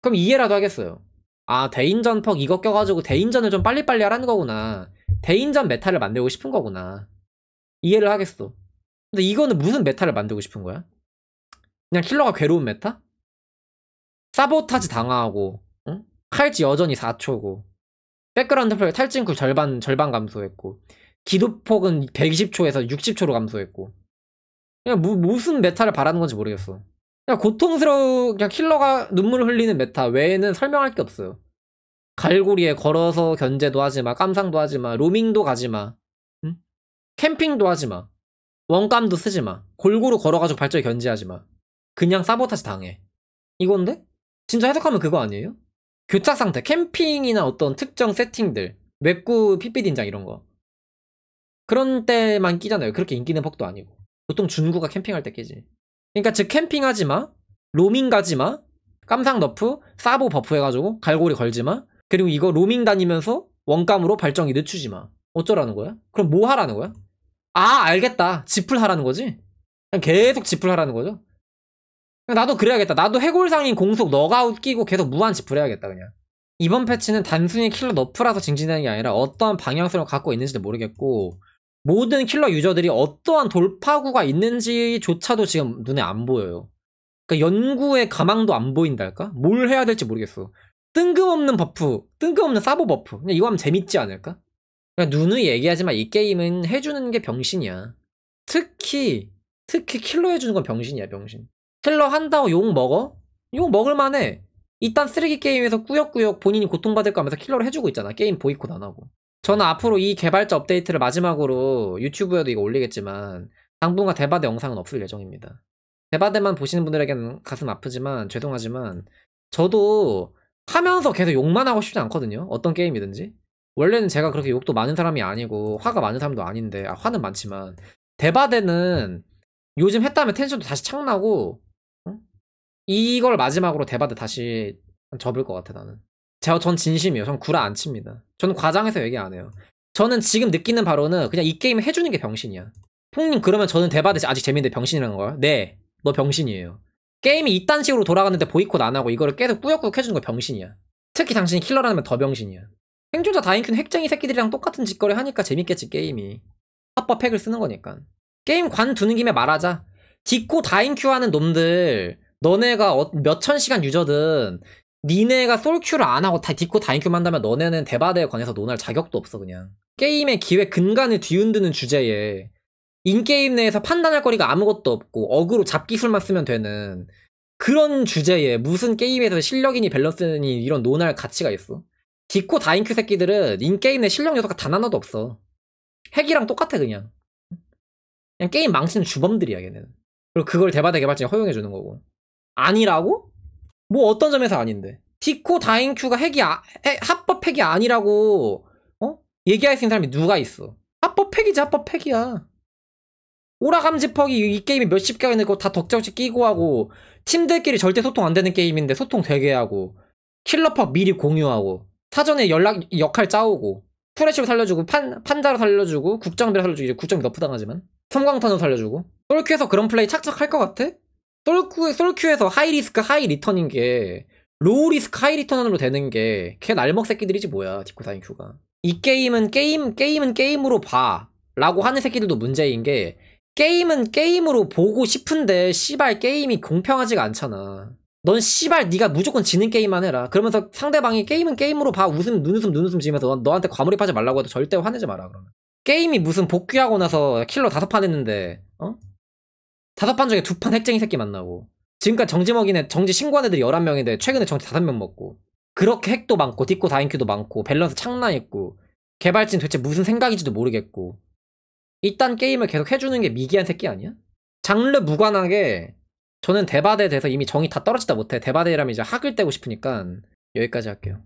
그럼 이해라도 하겠어요. 아 대인전 퍽 이거 껴가지고 대인전을 좀 빨리빨리 하라는 거구나. 대인전 메탈을 만들고 싶은 거구나. 이해를 하겠어. 근데 이거는 무슨 메탈을 만들고 싶은 거야? 그냥 킬러가 괴로운 메타? 사보타지 당하고 칼지 여전히 4초고 백그라운드 플레이 탈진쿨 절반 절반 감소했고 기도폭은 120초에서 60초로 감소했고 그냥 무, 무슨 메타를 바라는 건지 모르겠어 그냥 고통스러운 그냥 킬러가 눈물을 흘리는 메타 외에는 설명할 게 없어요 갈고리에 걸어서 견제도 하지마 깜상도 하지마 로밍도 가지마 응? 캠핑도 하지마 원감도 쓰지마 골고루 걸어가지고 발전에 견제하지마 그냥 사보타지 당해 이건데? 진짜 해석하면 그거 아니에요? 교착 상태, 캠핑이나 어떤 특정 세팅들, 맥구 핏빛 인장 이런 거. 그런 때만 끼잖아요. 그렇게 인기 있는 퍽도 아니고. 보통 준구가 캠핑할 때 끼지. 그러니까 즉 캠핑하지 마, 로밍 가지 마, 깜상 너프, 사보 버프 해가지고 갈고리 걸지 마. 그리고 이거 로밍 다니면서 원감으로 발정이 늦추지 마. 어쩌라는 거야? 그럼 뭐 하라는 거야? 아 알겠다. 지풀 하라는 거지? 그냥 계속 지풀 하라는 거죠. 나도 그래야겠다. 나도 해골상인 공속 너가웃 끼고 계속 무한 지부려야겠다 그냥. 이번 패치는 단순히 킬러 너프라서 징진하는게 아니라 어떠한 방향성을 갖고 있는지도 모르겠고 모든 킬러 유저들이 어떠한 돌파구가 있는지조차도 지금 눈에 안 보여요. 그러니까 연구의 가망도 안 보인달까? 뭘 해야 될지 모르겠어. 뜬금없는 버프, 뜬금없는 사보 버프. 그냥 이거 하면 재밌지 않을까? 그러니까 누누이 얘기하지만 이 게임은 해주는 게 병신이야. 특히 특히 킬러 해주는 건 병신이야 병신. 킬러 한다고 욕 먹어? 욕 먹을만해. 일단 쓰레기 게임에서 꾸역꾸역 본인이 고통받을 거면서 킬러를 해주고 있잖아. 게임 보이콧 안 하고. 저는 앞으로 이 개발자 업데이트를 마지막으로 유튜브에도 이거 올리겠지만 당분간 대바대 영상은 없을 예정입니다. 대바대만 보시는 분들에게는 가슴 아프지만 죄송하지만 저도 하면서 계속 욕만 하고 싶지 않거든요. 어떤 게임이든지. 원래는 제가 그렇게 욕도 많은 사람이 아니고 화가 많은 사람도 아닌데 아, 화는 많지만 대바대는 요즘 했다면 텐션도 다시 창나고 이걸 마지막으로 대받드 다시 접을 것 같아 나는. 제가 전 진심이에요. 전 구라 안 칩니다. 저는 과장해서 얘기 안 해요. 저는 지금 느끼는 바로는 그냥 이 게임 해주는 게 병신이야. 폭님 그러면 저는 대바드 아직 재밌는데 병신이라는 거야? 네, 너 병신이에요. 게임이 이딴 식으로 돌아가는데 보이콧 안 하고 이거를 계속 꾸역꾸역 해주는 거 병신이야. 특히 당신이 킬러라면 더 병신이야. 행존자 다인큐는 핵쟁이 새끼들이랑 똑같은 짓거리 하니까 재밌겠지 게임이. 합법 핵을 쓰는 거니까. 게임 관 두는 김에 말하자. 딛고 다인큐 하는 놈들 너네가 어, 몇천 시간 유저든 니네가 솔큐를 안 하고 다 딛고 다인큐만 한다면 너네는 대바대에 관해서 논할 자격도 없어 그냥 게임의 기획 근간을 뒤흔드는 주제에 인게임 내에서 판단할 거리가 아무것도 없고 어그로 잡기술만 쓰면 되는 그런 주제에 무슨 게임에서 실력이니 밸런스니 이런 논할 가치가 있어 디코 다인큐 새끼들은 인게임 내 실력 요소가 단 하나도 없어 핵이랑 똑같아 그냥 그냥 게임 망치는 주범들이야 걔는 그리고 그걸 대바대 개발진이 허용해주는 거고 아니라고? 뭐 어떤 점에서 아닌데? 디코 다잉큐가 핵이 아, 해, 합법 핵이 아니라고 어? 얘기할 수 있는 사람이 누가 있어? 합법 핵이지 합법 핵이야. 오라감지퍽이 이 게임이 몇십 개가 있는 거 다 덕적지 끼고 하고 팀들끼리 절대 소통 안 되는 게임인데 소통 되게 하고 킬러퍽 미리 공유하고 사전에 연락 역할 짜오고 프레시로 살려주고 판, 판자로 살려주고 국정비로 살려주고 이제 국정비 너프 당하지만 섬광탄으로 살려주고 그렇게 해서 그런 플레이 착착 할 것 같아? 솔큐, 솔큐에서 하이 리스크 하이 리턴인 게 로우 리스크 하이 리턴으로 되는 게걔 날먹 새끼들이지 뭐야 디코사인 큐가 이 게임은 게임 게임은 게임으로 봐 라고 하는 새끼들도 문제인 게 게임은 게임으로 보고 싶은데 씨발 게임이 공평하지가 않잖아 넌 씨발 네가 무조건 지는 게임만 해라 그러면서 상대방이 게임은 게임으로 봐 웃음 눈웃음 눈웃음 지면서 너한테 과몰입하지 말라고 해도 절대 화내지 마라 그러면 게임이 무슨 복귀하고 나서 킬러 다섯 판 했는데 어? 다섯 판 중에 두 판 핵쟁이 새끼 만나고 지금까지 정지 먹이는 정지 신고한 애들이 11명인데 최근에 정지 5명 먹고 그렇게 핵도 많고 딛고 다인큐도 많고 밸런스 창나 있고 개발진 도대체 무슨 생각인지도 모르겠고 일단 게임을 계속 해주는 게 미기한 새끼 아니야? 장르 무관하게 저는 대바대에 대해서 이미 정이 다 떨어지다 못해 대바대라면 이제 학을 떼고 싶으니까 여기까지 할게요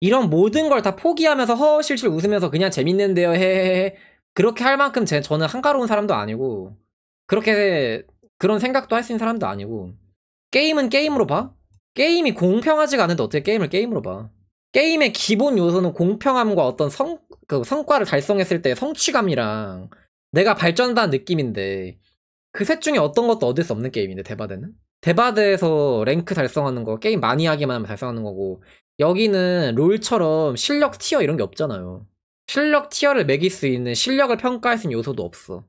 이런 모든 걸 다 포기하면서 허실실 웃으면서 그냥 재밌는데요 헤헤헤 그렇게 할 만큼 제, 저는 한가로운 사람도 아니고 그렇게 그런 생각도 할 수 있는 사람도 아니고 게임은 게임으로 봐? 게임이 공평하지가 않은데 어떻게 게임을 게임으로 봐? 게임의 기본 요소는 공평함과 어떤 성, 그 성과를 달성했을 때 성취감이랑 내가 발전한 느낌인데 그 셋 중에 어떤 것도 얻을 수 없는 게임인데 데바드는데바드에서 랭크 달성하는 거 게임 많이 하기만 하면 달성하는 거고 여기는 롤처럼 실력 티어 이런 게 없잖아요 실력 티어를 매길 수 있는 실력을 평가할 수 있는 요소도 없어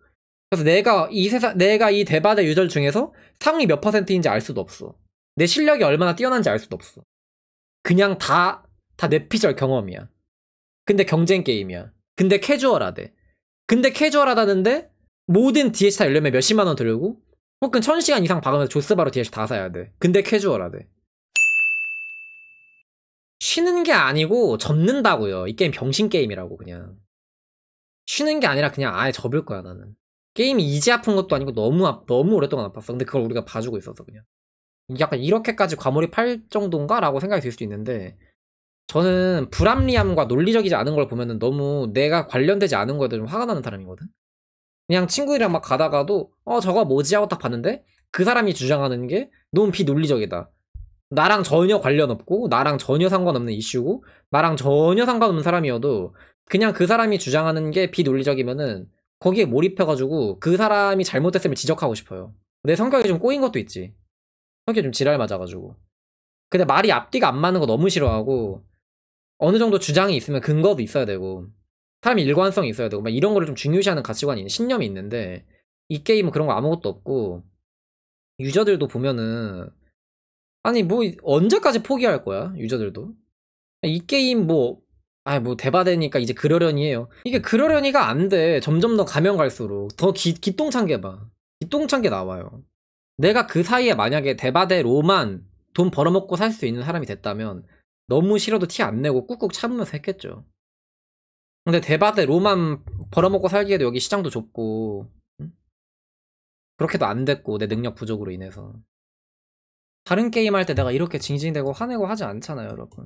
그래서 내가 이 세상, 내가 이대바다유저 중에서 상위 몇 퍼센트인지 알 수도 없어. 내 실력이 얼마나 뛰어난지 알 수도 없어. 그냥 다, 다 내피절 경험이야. 근데 경쟁 게임이야. 근데 캐주얼하대. 근데 캐주얼하다는데 모든 DLC 다 열려면 몇십만 원 들고 혹은 천 시간 이상 박으면서 조스바로 DLC 다 사야 돼. 근데 캐주얼하대. 쉬는 게 아니고 접는다고요. 이 게임 병신 게임이라고 그냥. 쉬는 게 아니라 그냥 아예 접을 거야 나는. 게임이 이제 아픈 것도 아니고 너무 아, 너무 오랫동안 아팠어. 근데 그걸 우리가 봐주고 있어서 그냥 약간 이렇게까지 과몰입할 정도인가라고 생각이 들 수도 있는데 저는 불합리함과 논리적이지 않은 걸 보면은 너무 내가 관련되지 않은 거에 대해 좀 화가 나는 사람이거든. 그냥 친구들이랑 막 가다가도 어 저거 뭐지 하고 딱 봤는데 그 사람이 주장하는 게 너무 비논리적이다. 나랑 전혀 관련 없고 나랑 전혀 상관없는 이슈고 나랑 전혀 상관없는 사람이어도 그냥 그 사람이 주장하는 게 비논리적이면은 거기에 몰입해가지고 그 사람이 잘못됐으면 지적하고 싶어요. 내 성격이 좀 꼬인 것도 있지. 성격이 좀 지랄 맞아가지고. 근데 말이 앞뒤가 안 맞는 거 너무 싫어하고 어느 정도 주장이 있으면 근거도 있어야 되고 사람이 일관성이 있어야 되고 막 이런 거를 좀 중요시하는 가치관이 있는 신념이 있는데 이 게임은 그런 거 아무것도 없고 유저들도 보면은 아니 뭐 언제까지 포기할 거야 유저들도 이 게임 뭐 아, 뭐, 대바대니까 이제 그러려니 해요. 이게 그러려니가 안 돼. 점점 더 가면 갈수록. 더 기, 기똥찬 게 봐. 기똥찬 게 나와요. 내가 그 사이에 만약에 대바대로만 돈 벌어먹고 살 수 있는 사람이 됐다면 너무 싫어도 티 안 내고 꾹꾹 참으면서 했겠죠. 근데 대바대로만 벌어먹고 살기에도 여기 시장도 좁고, 그렇게도 안 됐고, 내 능력 부족으로 인해서. 다른 게임 할 때 내가 이렇게 징징대고 화내고 하지 않잖아요, 여러분.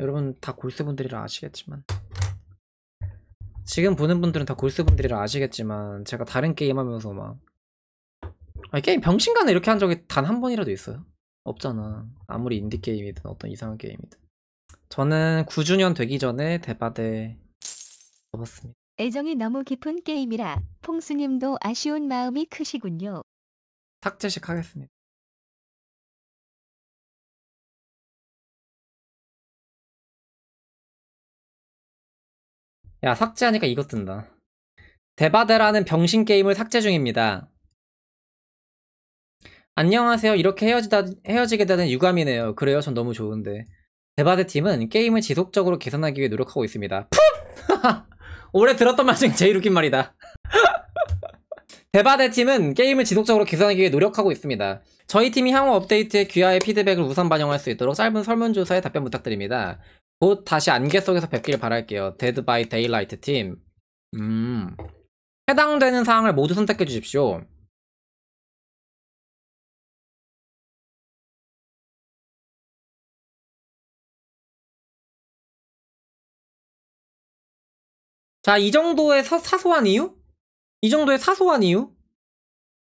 여러분 다 골스분들이라 아시겠지만 지금 보는 분들은 다 골스분들이라 아시겠지만 제가 다른 게임 하면서 막 아니, 게임 병신간에 이렇게 한 적이 단 한 번이라도 있어요? 없잖아 아무리 인디게임이든 어떤 이상한 게임이든 저는 9주년 되기 전에 대바대 접었습니다 애정이 너무 깊은 게임이라 퐁수님도 아쉬운 마음이 크시군요 삭제식 하겠습니다 야 삭제하니까 이것 뜬다 데바데라는 병신 게임을 삭제 중입니다 안녕하세요 이렇게 헤어지다, 헤어지게 되는 유감이네요 그래요 전 너무 좋은데 데바데 팀은 게임을 지속적으로 개선하기 위해 노력하고 있습니다 올해 들었던 말 중에 제일 웃긴 말이다 데바데 팀은 게임을 지속적으로 개선하기 위해 노력하고 있습니다. 저희 팀이 향후 업데이트에 귀하의 피드백을 우선 반영할 수 있도록 짧은 설문조사에 답변 부탁드립니다. 곧 다시 안개 속에서 뵙길 바랄게요. 데드 바이 데일라이트 팀. 음. 해당되는 사항을 모두 선택해 주십시오. 자, 이 정도의 사, 소한 이유? 이 정도의 사소한 이유?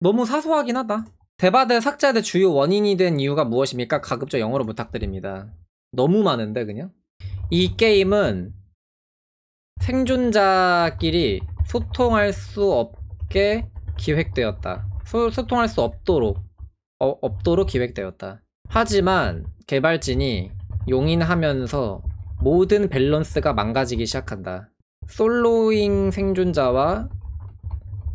너무 사소하긴 하다. 대바대 삭제의 주요 원인이 된 이유가 무엇입니까? 가급적 영어로 부탁드립니다. 너무 많은데, 그냥? 이 게임은 생존자끼리 소통할 수 없게 기획되었다. 소, 소통할 수 없도록 어, 없도록 기획되었다. 하지만 개발진이 용인하면서 모든 밸런스가 망가지기 시작한다. 솔로잉 생존자와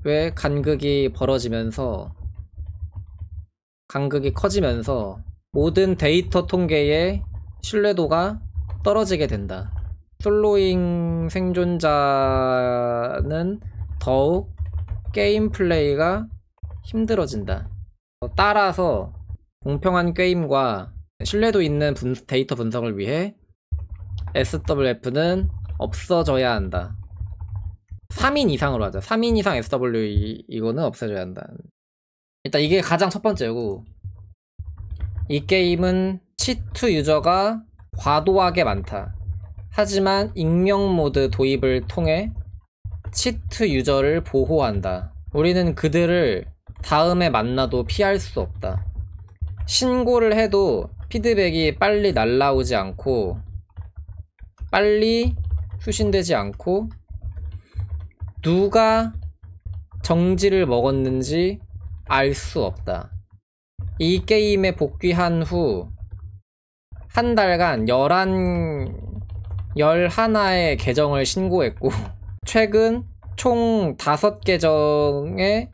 왜 간극이 벌어지면서 간극이 커지면서 모든 데이터 통계의 신뢰도가 떨어지게 된다. 솔로잉 생존자는 더욱 게임 플레이가 힘들어진다. 어, 따라서 공평한 게임과 신뢰도 있는 분, 데이터 분석을 위해 SWF는 없어져야 한다. 3인 이상으로 하자. 3인 이상 SW 이거는 없어져야 한다. 일단 이게 가장 첫 번째고 이 게임은 치투 유저가 과도하게 많다. 하지만 익명 모드 도입을 통해 치트 유저를 보호한다. 우리는 그들을 다음에 만나도 피할 수 없다. 신고를 해도 피드백이 빨리 날라오지 않고 빨리 수신되지 않고 누가 정지를 먹었는지 알 수 없다. 이 게임에 복귀한 후한 달간 11, 11의 계정을 신고했고 최근 총 5계정의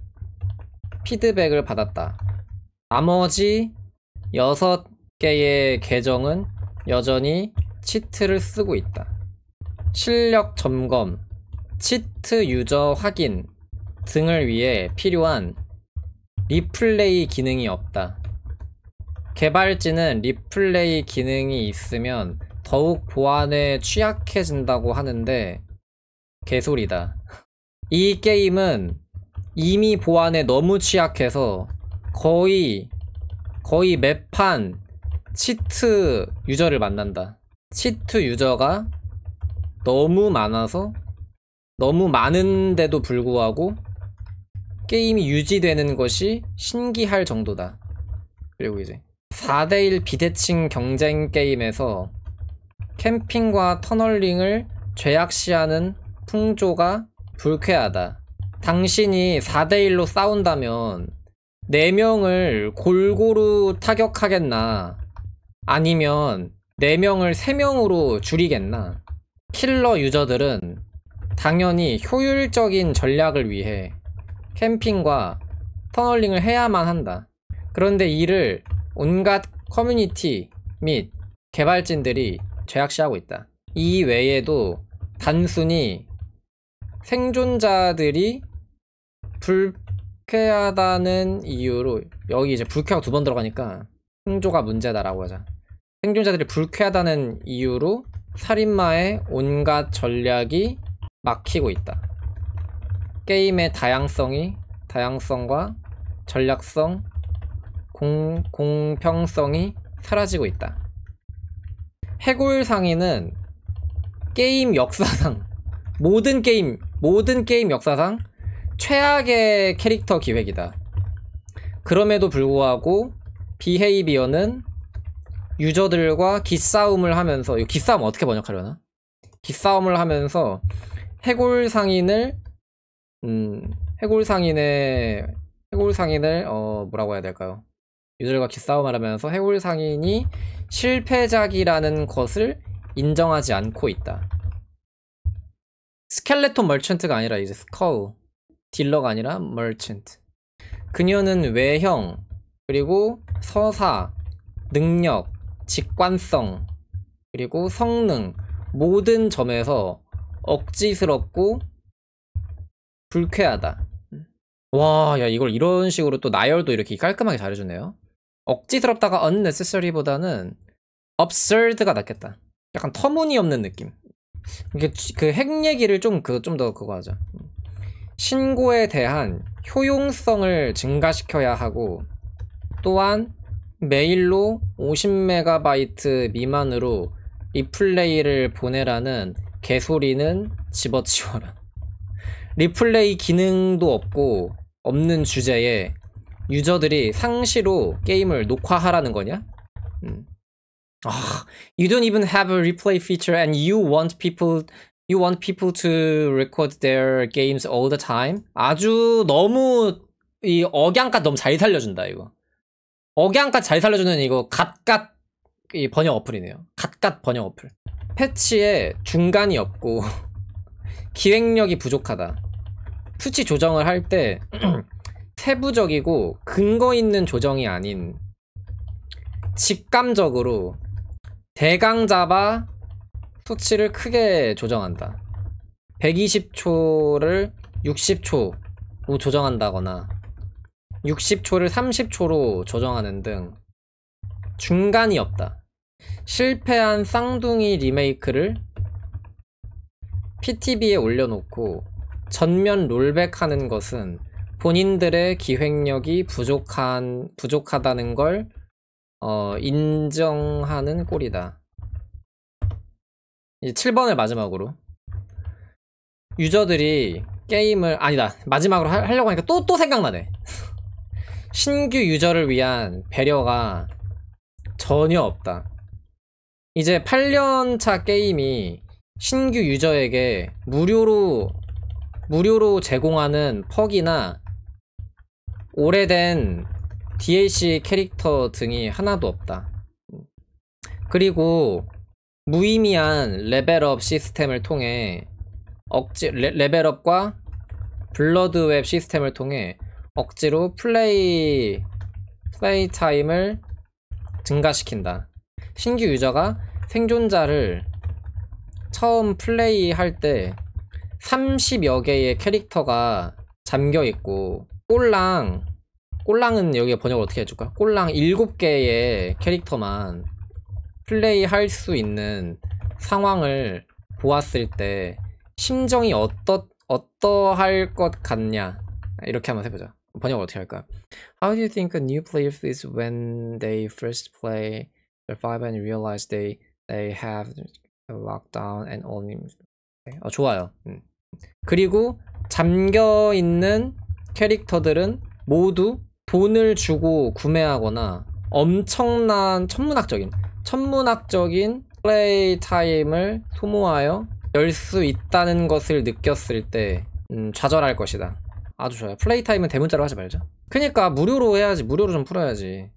피드백을 받았다. 나머지 6개의 계정은 여전히 치트를 쓰고 있다. 실력 점검, 치트 유저 확인 등을 위해 필요한 리플레이 기능이 없다. 개발진은 리플레이 기능이 있으면 더욱 보안에 취약해진다고 하는데 개소리다. 이 게임은 이미 보안에 너무 취약해서 거의 거의 매판 치트 유저를 만난다. 치트 유저가 너무 많아서 너무 많은데도 불구하고 게임이 유지되는 것이 신기할 정도다. 그리고 이제 4대1 비대칭 경쟁 게임에서 캠핑과 터널링을 죄악시하는 풍조가 불쾌하다. 당신이 4대1로 싸운다면 4명을 골고루 타격하겠나? 아니면 4명을 3명으로 줄이겠나? 킬러 유저들은 당연히 효율적인 전략을 위해 캠핑과 터널링을 해야만 한다. 그런데 이를 온갖 커뮤니티 및 개발진들이 죄악시하고 있다. 이 외에도 단순히 생존자들이 불쾌하다는 이유로 여기 이제 불쾌하고두 번 들어가니까 생존가 문제다라고 하자. 생존자들이 불쾌하다는 이유로 살인마의 온갖 전략이 막히고 있다. 게임의 다양성이 다양성과 전략성, 공, 공평성이 사라지고 있다. 해골 상인은 게임 역사상 모든 게임 모든 게임 역사상 최악의 캐릭터 기획이다. 그럼에도 불구하고 비헤이비어는 유저들과 기싸움을 하면서 기싸움 어떻게 번역하려나? 기싸움을 하면서 해골 상인을 음, 해골 상인의 해골 상인을 어 뭐라고 해야 될까요? 이들과 기싸움을 하면서 해골 상인이 실패작이라는 것을 인정하지 않고 있다. 스켈레톤 멀천트가 아니라 이제 스우 딜러가 아니라 멀천트. 그녀는 외형 그리고 서사 능력 직관성 그리고 성능 모든 점에서 억지스럽고 불쾌하다. 와, 야 이걸 이런 식으로 또 나열도 이렇게 깔끔하게 잘해주네요. 억지스럽다가 unnecessary보다는 absurd가 낫겠다. 약간 터무니없는 느낌. 이게 그핵 얘기를 좀그좀더 그거 하자. 신고에 대한 효용성을 증가시켜야 하고 또한 메일로 50메가바이트 미만으로 리플레이를 보내라는 개소리는 집어치워라. 리플레이 기능도 없고 없는 주제에 유저들이 상시로 게임을 녹화하라는 거냐? 음. Oh, you don't even have a replay feature and you want people you want people to record their games all the time. 아주 너무 이 억양값 너무 잘 살려준다 이거. 억양값 잘 살려주는 이거 갓갓 이 번역 어플이네요. 갓갓 번역 어플. 패치에 중간이 없고 기획력이 부족하다. 수치 조정을 할때 세부적이고 근거 있는 조정이 아닌 직감적으로 대강 잡아 수치를 크게 조정한다. 120초를 60초로 조정한다거나 60초를 30초로 조정하는 등 중간이 없다. 실패한 쌍둥이 리메이크를 PTB에 올려놓고 전면 롤백하는 것은 본인들의 기획력이 부족한 부족하다는 걸 어, 인정하는 꼴이다. 이제 7번을 마지막으로 유저들이 게임을 아니다 마지막으로 하, 려고 하니까 또또 또 생각나네. 신규 유저를 위한 배려가 전혀 없다. 이제 8년차 게임이 신규 유저에게 무료로 무료로 제공하는 퍽이나 오래된 DLC 캐릭터 등이 하나도 없다. 그리고 무의미한 레벨업 시스템을 통해 억지 레, 레벨업과 블러드웹 시스템을 통해 억지로 플레이 플레이 타임을 증가시킨다. 신규 유저가 생존자를 처음 플레이할 때 30여 개의 캐릭터가 잠겨 있고 꼴랑 꼴랑은 여기 번역을 어떻게 해줄까? 꼴랑 7개의 캐릭터만 플레이할 수 있는 상황을 보았을 때 심정이 어떠, 어떠할 것 같냐 이렇게 한번 해보자 번역 어떻게 할까? How do you think a new player feels when they first play Survive and realize they, they have locked down and only 어, 좋아요 음. 그리고 잠겨있는 캐릭터들은 모두 돈을 주고 구매하거나 엄청난 천문학적인 천문학적인 플레이 타임을 소모하여 열 수 있다는 것을 느꼈을 때 음, 좌절할 것이다 아주 좋아요 플레이 타임은 대문자로 하지 말자 그니까 무료로 해야지 무료로 좀 풀어야지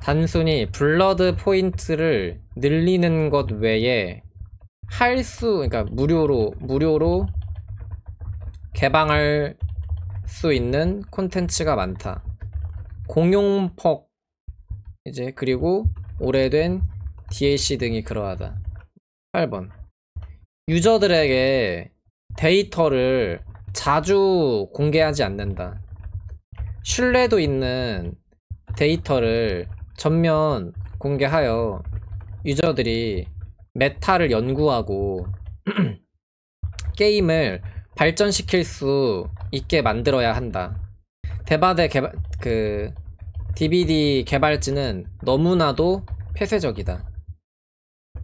단순히 블러드 포인트를 늘리는 것 외에 할 수 그러니까 무료로 무료로 개방할 수 있는 콘텐츠가 많다. 공용퍽 이제 그리고 오래된 DLC 등이 그러하다. 8번 유저들에게 데이터를 자주 공개하지 않는다. 신뢰도 있는 데이터를 전면 공개하여 유저들이 메타를 연구하고 게임을 발전시킬 수 있게 만들어야 한다. 대바대 개발, 그, DVD 개발지는 너무나도 폐쇄적이다.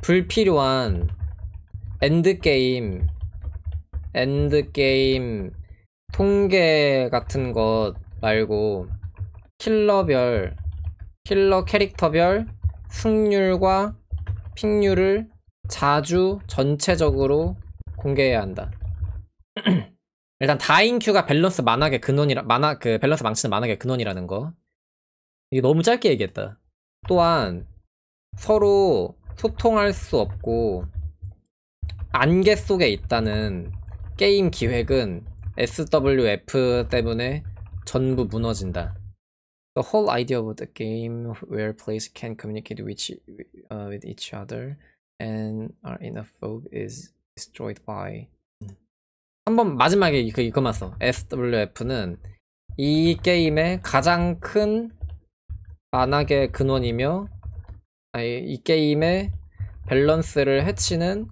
불필요한 엔드게임, 엔드게임 통계 같은 것 말고 킬러별, 킬러 캐릭터별 승률과 픽률을 자주 전체적으로 공개해야 한다. 일단 다인큐가 밸런스 만화의 근원이라 만화 그 밸런스 망치는 만화의 근원이라는 거 이게 너무 짧게 얘기했다 또한 서로 소통할 수 없고 안개 속에 있다는 게임 기획은 SWF 때문에 전부 무너진다 The whole idea of the game where players can communicate with, uh, with each other and are in a fog is destroyed by 한번 마지막에 그 이거만 써. SWF는 이 게임의 가장 큰 만악의 근원이며 아니, 이 게임의 밸런스를 해치는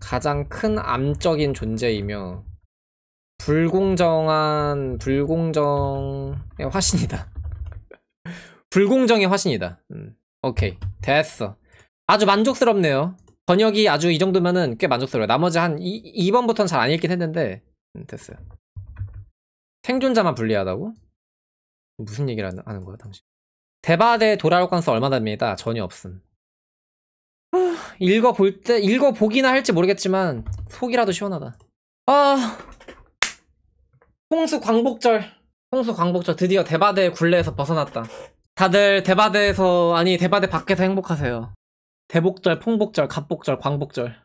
가장 큰 암적인 존재이며 불공정한 불공정의 화신이다. 불공정의 화신이다. 음, 오케이 됐어. 아주 만족스럽네요. 번역이 아주 이 정도면은 꽤 만족스러워요. 나머지 한 2, 2번부터는 잘 안 읽긴 했는데 음, 됐어요. 생존자만 불리하다고? 무슨 얘기를 하는 거야 당신? 대바대 돌아올 가능성 얼마 됩니다. 전혀 없음. 읽어볼 때 읽어보기나 할지 모르겠지만 속이라도 시원하다. 아 홍수 광복절 홍수 광복절 드디어 대바대 굴레에서 벗어났다. 다들 대바대에서 아니 대바대 밖에서 행복하세요. 대복절, 폭복절, 갑복절, 광복절.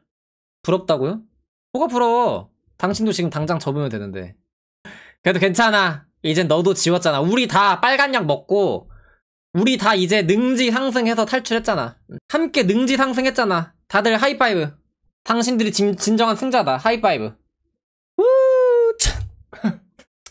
부럽다고요? 뭐가 부러워? 당신도 지금 당장 접으면 되는데. 그래도 괜찮아. 이제 너도 지웠잖아. 우리 다 빨간약 먹고, 우리 다 이제 능지 상승해서 탈출했잖아. 함께 능지 상승했잖아. 다들 하이파이브. 당신들이 진, 정한 승자다. 하이파이브. 우 참.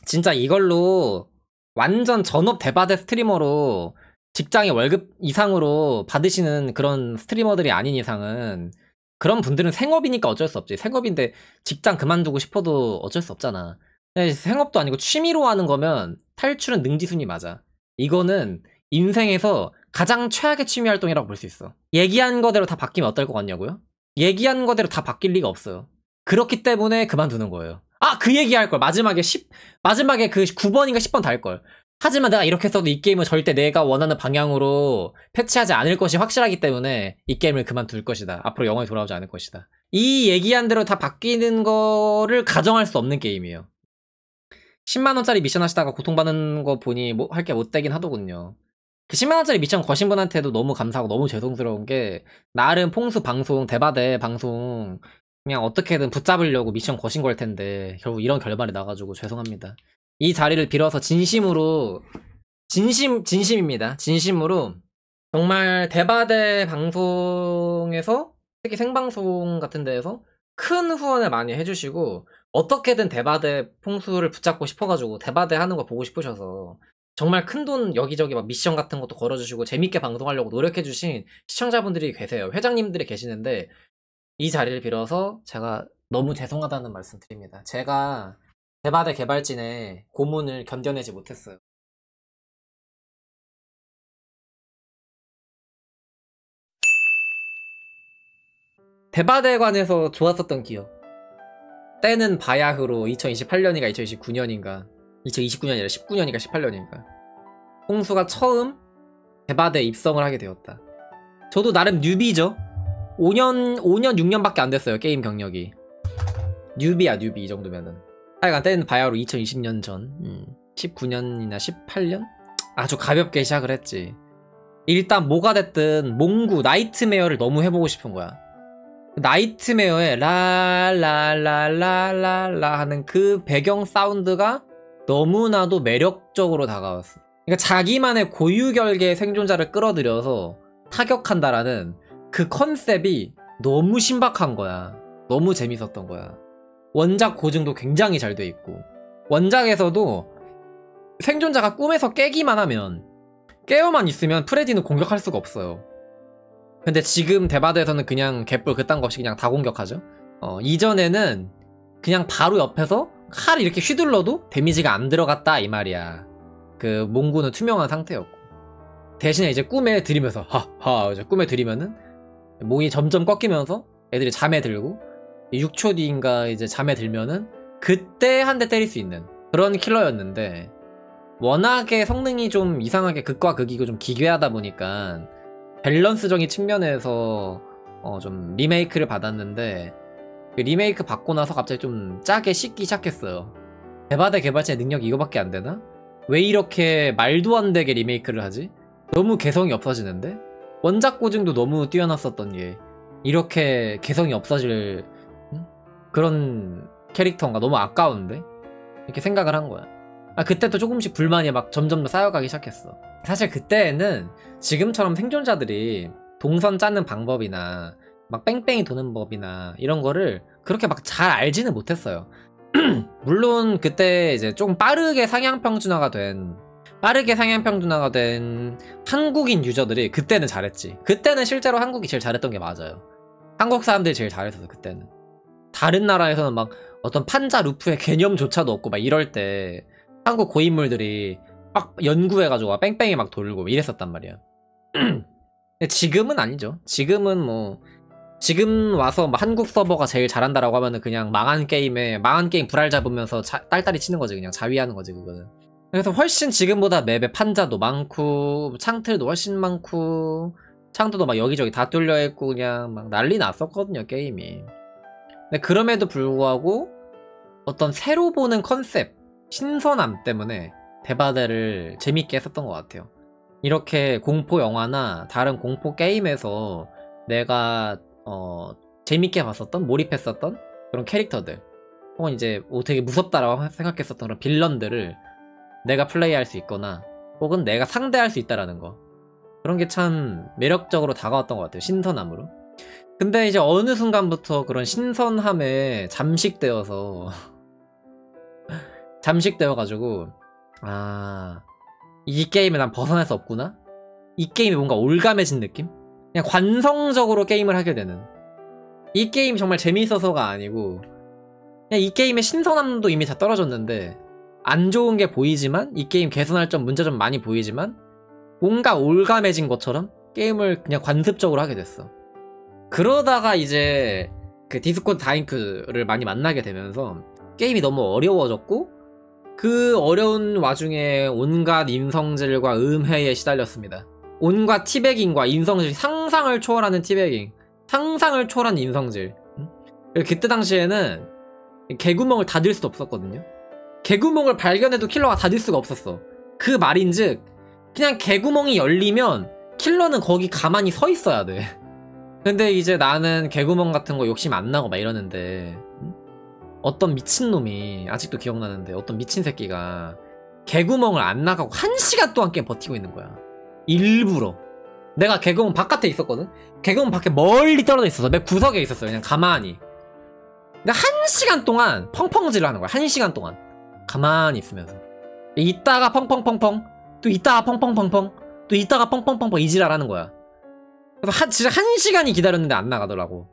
진짜 이걸로 완전 전업 대바대 스트리머로 직장의 월급 이상으로 받으시는 그런 스트리머들이 아닌 이상은 그런 분들은 생업이니까 어쩔 수 없지. 생업인데 직장 그만두고 싶어도 어쩔 수 없잖아. 네, 생업도 아니고 취미로 하는 거면 탈출은 능지순이 맞아. 이거는 인생에서 가장 최악의 취미 활동이라고 볼 수 있어. 얘기한 거대로 다 바뀌면 어떨 것 같냐고요? 얘기한 거대로 다 바뀔 리가 없어요. 그렇기 때문에 그만두는 거예요. 아, 그 얘기 할 걸. 마지막에 10, 마지막에 그 9번인가 10번 달 걸. 하지만 내가 이렇게 써도 이 게임은 절대 내가 원하는 방향으로 패치하지 않을 것이 확실하기 때문에 이 게임을 그만둘 것이다. 앞으로 영원히 돌아오지 않을 것이다. 이 얘기한 대로 다 바뀌는 거를 가정할 수 없는 게임이에요. 10만원짜리 미션 하시다가 고통받는 거 보니 뭐 할 게 못되긴 하더군요. 그 10만원짜리 미션 거신 분한테도 너무 감사하고 너무 죄송스러운 게 나름 퐁수 방송, 대바대 방송 그냥 어떻게든 붙잡으려고 미션 거신 걸 텐데 결국 이런 결말이 나가지고 죄송합니다. 이 자리를 빌어서 진심으로 진심 진심입니다. 진심으로 정말 대바대 방송에서 특히 생방송 같은 데에서 큰 후원을 많이 해주시고 어떻게든 대바대 풍수를 붙잡고 싶어가지고 대바대 하는 거 보고 싶으셔서 정말 큰 돈 여기저기 막 미션 같은 것도 걸어주시고 재밌게 방송하려고 노력해주신 시청자분들이 계세요. 회장님들이 계시는데 이 자리를 빌어서 제가 너무 죄송하다는 말씀 드립니다. 제가 대바대 개발진의 고문을 견뎌내지 못했어요. 대바대에 관해서 좋았었던 기억. 때는 바야흐로 2028년인가 2029년인가 2029년이 아니라 19년인가 18년인가 홍수가 처음 대바대 입성을 하게 되었다. 저도 나름 뉴비죠. 5년, 5년, 6년밖에 안 됐어요. 게임 경력이. 뉴비야, 뉴비 이 정도면은. 하여간 아, 그러니까 때는 바야흐로 2020년 전 음, 19년이나 18년? 아주 가볍게 시작을 했지 일단 뭐가 됐든 몽구 나이트메어를 너무 해보고 싶은 거야 나이트메어의 라라라라라라 하는 그 배경 사운드가 너무나도 매력적으로 다가왔어 그러니까 자기만의 고유 결계의 생존자를 끌어들여서 타격한다라는 그 컨셉이 너무 신박한 거야 너무 재밌었던 거야 원작 고증도 굉장히 잘 돼 있고 원작에서도 생존자가 꿈에서 깨기만 하면 깨어만 있으면 프레디는 공격할 수가 없어요 근데 지금 데바드에서는 그냥 갯뿔 그딴 거 없이 그냥 다 공격하죠 어, 이전에는 그냥 바로 옆에서 칼 이렇게 휘둘러도 데미지가 안 들어갔다 이 말이야 그 몽구는 투명한 상태였고 대신에 이제 꿈에 들이면서 하하 꿈에 들이면은 몸이 점점 꺾이면서 애들이 잠에 들고 6초 뒤인가 이제 잠에 들면은 그때 한 대 때릴 수 있는 그런 킬러였는데 워낙에 성능이 좀 이상하게 극과 극이고 좀 기괴하다 보니까 밸런스적인 측면에서 어좀 리메이크를 받았는데 그 리메이크 받고 나서 갑자기 좀 짜게 씻기 시작했어요. 대바대 개발자의 능력 이거밖에 이안 되나? 왜 이렇게 말도 안 되게 리메이크를 하지? 너무 개성이 없어지는데? 원작 고증도 너무 뛰어났었던 게 이렇게 개성이 없어질 그런 캐릭터인가 너무 아까운데 이렇게 생각을 한 거야. 아 그때도 조금씩 불만이 막 점점 더 쌓여가기 시작했어. 사실 그때는 지금처럼 생존자들이 동선 짜는 방법이나 막 뺑뺑이 도는 법이나 이런 거를 그렇게 막 잘 알지는 못했어요. 물론 그때 이제 조금 빠르게 상향 평준화가 된 빠르게 상향 평준화가 된 한국인 유저들이 그때는 잘했지. 그때는 실제로 한국이 제일 잘했던 게 맞아요. 한국 사람들이 제일 잘했어서 그때는. 다른 나라에서는 막 어떤 판자 루프의 개념조차도 없고 막 이럴 때 한국 고인물들이 막 연구해가지고 뺑뺑이 막 돌고 이랬었단 말이야. 근데 지금은 아니죠. 지금은 뭐 지금 와서 뭐 한국 서버가 제일 잘한다라고 하면은 그냥 망한 게임에 망한 게임 불알 잡으면서 자, 딸딸이 치는 거지 그냥 자위하는 거지 그거는. 그래서 훨씬 지금보다 맵의 판자도 많고 창틀도 훨씬 많고 창도도 막 여기저기 다 뚫려 있고 그냥 막 난리 났었거든요 게임이. 근데 그럼에도 불구하고 어떤 새로 보는 컨셉, 신선함 때문에 대바대를 재밌게 했었던 것 같아요. 이렇게 공포 영화나 다른 공포 게임에서 내가 어, 재밌게 봤었던, 몰입했었던 그런 캐릭터들 혹은 이제 뭐 되게 무섭다라고 생각했었던 그런 빌런들을 내가 플레이할 수 있거나 혹은 내가 상대할 수 있다라는 거 그런 게 참 매력적으로 다가왔던 것 같아요. 신선함으로. 근데 이제 어느 순간부터 그런 신선함에 잠식되어서 잠식되어가지고 아 이 게임에 난 벗어날 수 없구나? 이 게임이 뭔가 올감해진 느낌? 그냥 관성적으로 게임을 하게 되는 이 게임이 정말 재미있어서가 아니고 그냥 이 게임의 신선함도 이미 다 떨어졌는데 안 좋은 게 보이지만 이 게임 개선할 점 문제점 많이 보이지만 뭔가 올감해진 것처럼 게임을 그냥 관습적으로 하게 됐어 그러다가 이제 그 디스콘 다잉크를 많이 만나게 되면서 게임이 너무 어려워졌고 그 어려운 와중에 온갖 인성질과 음해에 시달렸습니다. 온갖 티백인과 인성질, 상상을 초월하는 티백깅 상상을 초월한 인성질. 그때 당시에는 개구멍을 닫을 수도 없었거든요. 개구멍을 발견해도 킬러가 닫을 수가 없었어. 그 말인즉 그냥 개구멍이 열리면 킬러는 거기 가만히 서 있어야 돼. 근데 이제 나는 개구멍 같은 거 욕심 안 나고 막 이러는데 어떤 미친놈이 아직도 기억나는데 어떤 미친 새끼가 개구멍을 안 나가고 한 시간 동안 게임 버티고 있는 거야 일부러 내가 개구멍 바깥에 있었거든 개구멍 밖에 멀리 떨어져 있어서 맨 구석에 있었어 그냥 가만히 근데 한 시간 동안 펑펑질을 하는 거야 한 시간 동안 가만히 있으면서 이따가 펑펑펑펑 또 이따가 펑펑펑펑 또 이따가 펑펑펑펑 이지랄하는 거야 그래서 한, 진짜 한 시간이 기다렸는데 안 나가더라고.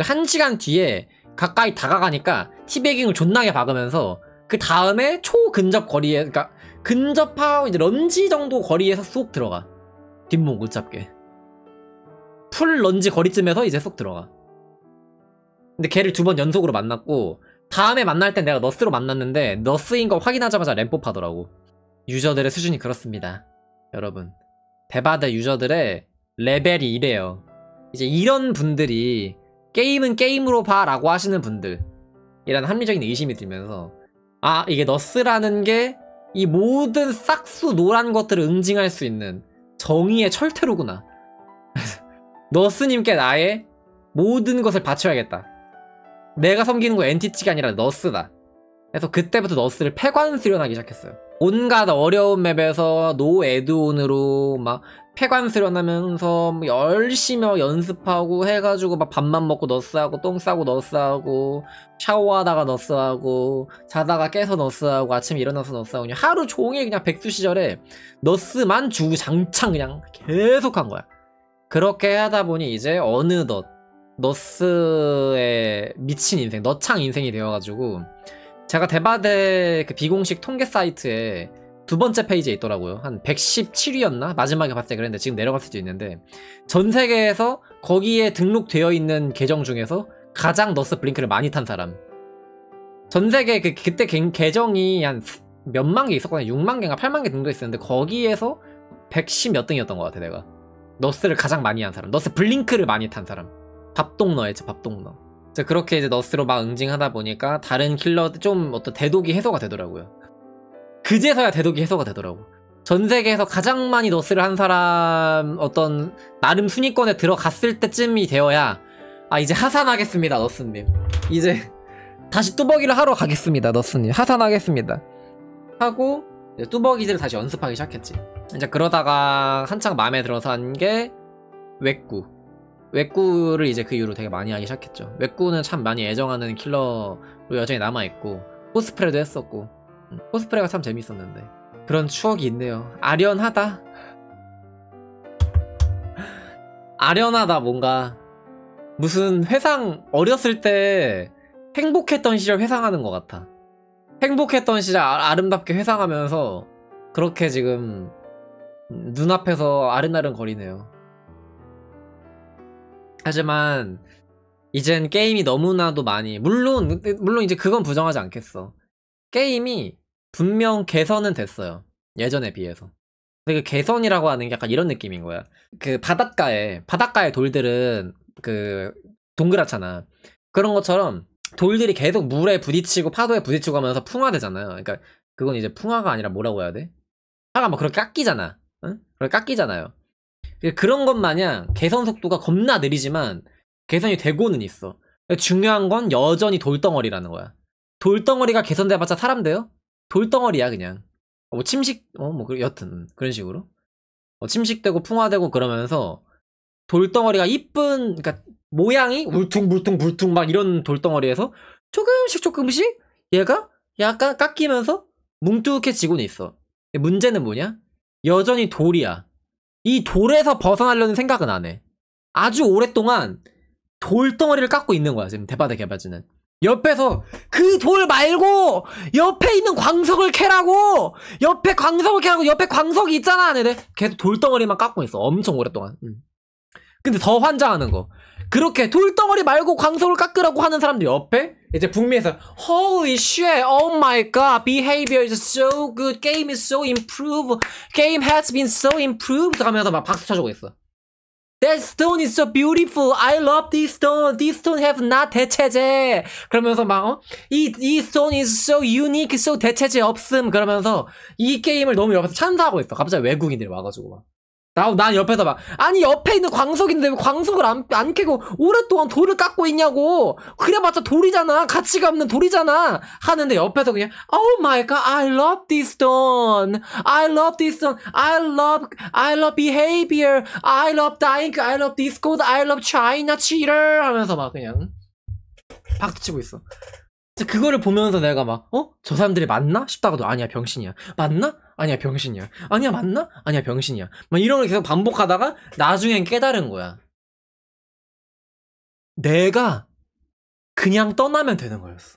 한 시간 뒤에 가까이 다가가니까 티베깅을 존나게 박으면서 그 다음에 초근접 거리에, 그니까 근접하고 이제 런지 정도 거리에서 쏙 들어가. 뒷목 못 잡게. 풀 런지 거리쯤에서 이제 쏙 들어가. 근데 걔를 두 번 연속으로 만났고 다음에 만날 땐 내가 너스로 만났는데 너스인 거 확인하자마자 램프 하더라고 유저들의 수준이 그렇습니다. 여러분. 대바대 유저들의 레벨이 이래요 이제 이런 분들이 게임은 게임으로 봐 라고 하시는 분들 이란 합리적인 의심이 들면서 아 이게 너스라는 게 이 모든 싹수 노란 것들을 응징할 수 있는 정의의 철퇴로구나 너스님께 나의 모든 것을 바쳐야겠다 내가 섬기는 거 엔티티가 아니라 너스다 그래서 그때부터 너스를 패관 수련하기 시작했어요 온갖 어려운 맵에서 노 에드온으로 막 폐관수련하면서 뭐 열심히 연습하고 해가지고 막 밥만 먹고 너스하고 똥 싸고 너스하고 샤워하다가 너스하고 자다가 깨서 너스하고 아침에 일어나서 너스하고 그냥 하루 종일 그냥 백수 시절에 너스만 주장창 그냥 계속 한 거야 그렇게 하다 보니 이제 어느덧 너스의 미친 인생 너창 인생이 되어가지고 제가 대바대 그 비공식 통계 사이트에 두 번째 페이지에 있더라고요. 한 117위였나? 마지막에 봤을 때 그랬는데 지금 내려갔을 수도 있는데 전 세계에서 거기에 등록되어 있는 계정 중에서 가장 너스 블링크를 많이 탄 사람. 전 세계 그 그때 계정이 한 몇만 개 있었거든요. 6만 개인가 8만 개등도 있었는데 거기에서 110 몇 등이었던 것 같아 내가. 너스를 가장 많이 한 사람. 너스 블링크를 많이 탄 사람. 밥동너였죠 밥동너. 그렇게 이제 너스로 막 응징하다 보니까 다른 킬러 좀 어떤 대독이 해소가 되더라고요. 그제서야 대독이 해소가 되더라고. 전 세계에서 가장 많이 노스를한 사람 어떤 나름 순위권에 들어갔을 때쯤이 되어야 아 이제 하산하겠습니다 너스님 이제 다시 뚜벅이를 하러 가겠습니다 너스님 하산하겠습니다 하고 뚜벅이를 다시 연습하기 시작했지 이제 그러다가 한창 마음에 들어서 한 게외구외구를 이제 그 이후로 되게 많이 하기 시작했죠 외구는참 많이 애정하는 킬러로 여전히 남아있고 코스프레도 했었고 코스프레가 참 재밌었는데 그런 추억이 있네요 아련하다 아련하다 뭔가 무슨 회상 어렸을 때 행복했던 시절 회상하는 것 같아 행복했던 시절 아, 름답게 회상하면서 그렇게 지금 눈앞에서 아른아른 거리네요 하지만 이젠 게임이 너무나도 많이 물론 물론 이제 그건 부정하지 않겠어 게임이 분명 개선은 됐어요. 예전에 비해서. 근데 그 개선이라고 하는 게 약간 이런 느낌인 거야. 그 바닷가에, 바닷가에 돌들은 그 동그랗잖아. 그런 것처럼 돌들이 계속 물에 부딪히고 파도에 부딪히고 하면서 풍화되잖아요. 그러니까 그건 이제 풍화가 아니라 뭐라고 해야 돼? 파가 막 그렇게 깎이잖아. 응? 그렇게 깎이잖아요. 그런 것 마냥 개선 속도가 겁나 느리지만 개선이 되고는 있어. 중요한 건 여전히 돌덩어리라는 거야. 돌덩어리가 개선돼봤자 사람 돼요? 돌덩어리야 그냥 뭐 침식 어뭐 여튼 그런 식으로 어, 침식되고 풍화되고 그러면서 돌덩어리가 이쁜 그러니까 모양이 울퉁불퉁불퉁 막 이런 돌덩어리에서 조금씩 조금씩 얘가 약간 깎이면서 뭉툭해지고는 있어. 문제는 뭐냐? 여전히 돌이야. 이 돌에서 벗어나려는 생각은 안 해. 아주 오랫동안 돌덩어리를 깎고 있는 거야, 지금 대바대 개발진은. 옆에서 그 돌 말고 옆에 있는 광석을 캐라고 옆에 광석을 캐라고 옆에 광석이 있잖아 네네 계속 네. 돌덩어리만 깎고 있어 엄청 오랫동안 음. 근데 더 환장하는 거 그렇게 돌덩어리 말고 광석을 깎으라고 하는 사람들 옆에 이제 북미에서 Holy shit, oh my god, behavior is so good, game is so improved, game has been so improved 하면서 막 박수 쳐주고 있어 That stone is so beautiful. I love this stone. This stone have not 대체제. 그러면서 막, 어? 이, 이 stone is so unique, so 대체제 없음. 그러면서 이 게임을 너무 옆에서 찬사하고 있어. 갑자기 외국인들이 와가지고 막. 나, 난 옆에서 막 아니 옆에 있는 광석인데 왜 광석을 안, 안 캐고 오랫동안 돌을 깎고 있냐고 그래봤자 돌이잖아 가치가 없는 돌이잖아 하는데 옆에서 그냥 Oh my god I love this stone I love this stone I love I love behavior I love dying I love disco d I love China cheater 하면서 막 그냥 박수치고 있어 그거를 보면서 내가 막, 어? 저 사람들이 맞나? 싶다가도 아니야, 병신이야. 맞나? 아니야, 병신이야. 아니야, 맞나? 아니야, 병신이야. 막 이런 걸 계속 반복하다가 나중엔 깨달은 거야. 내가 그냥 떠나면 되는 거였어.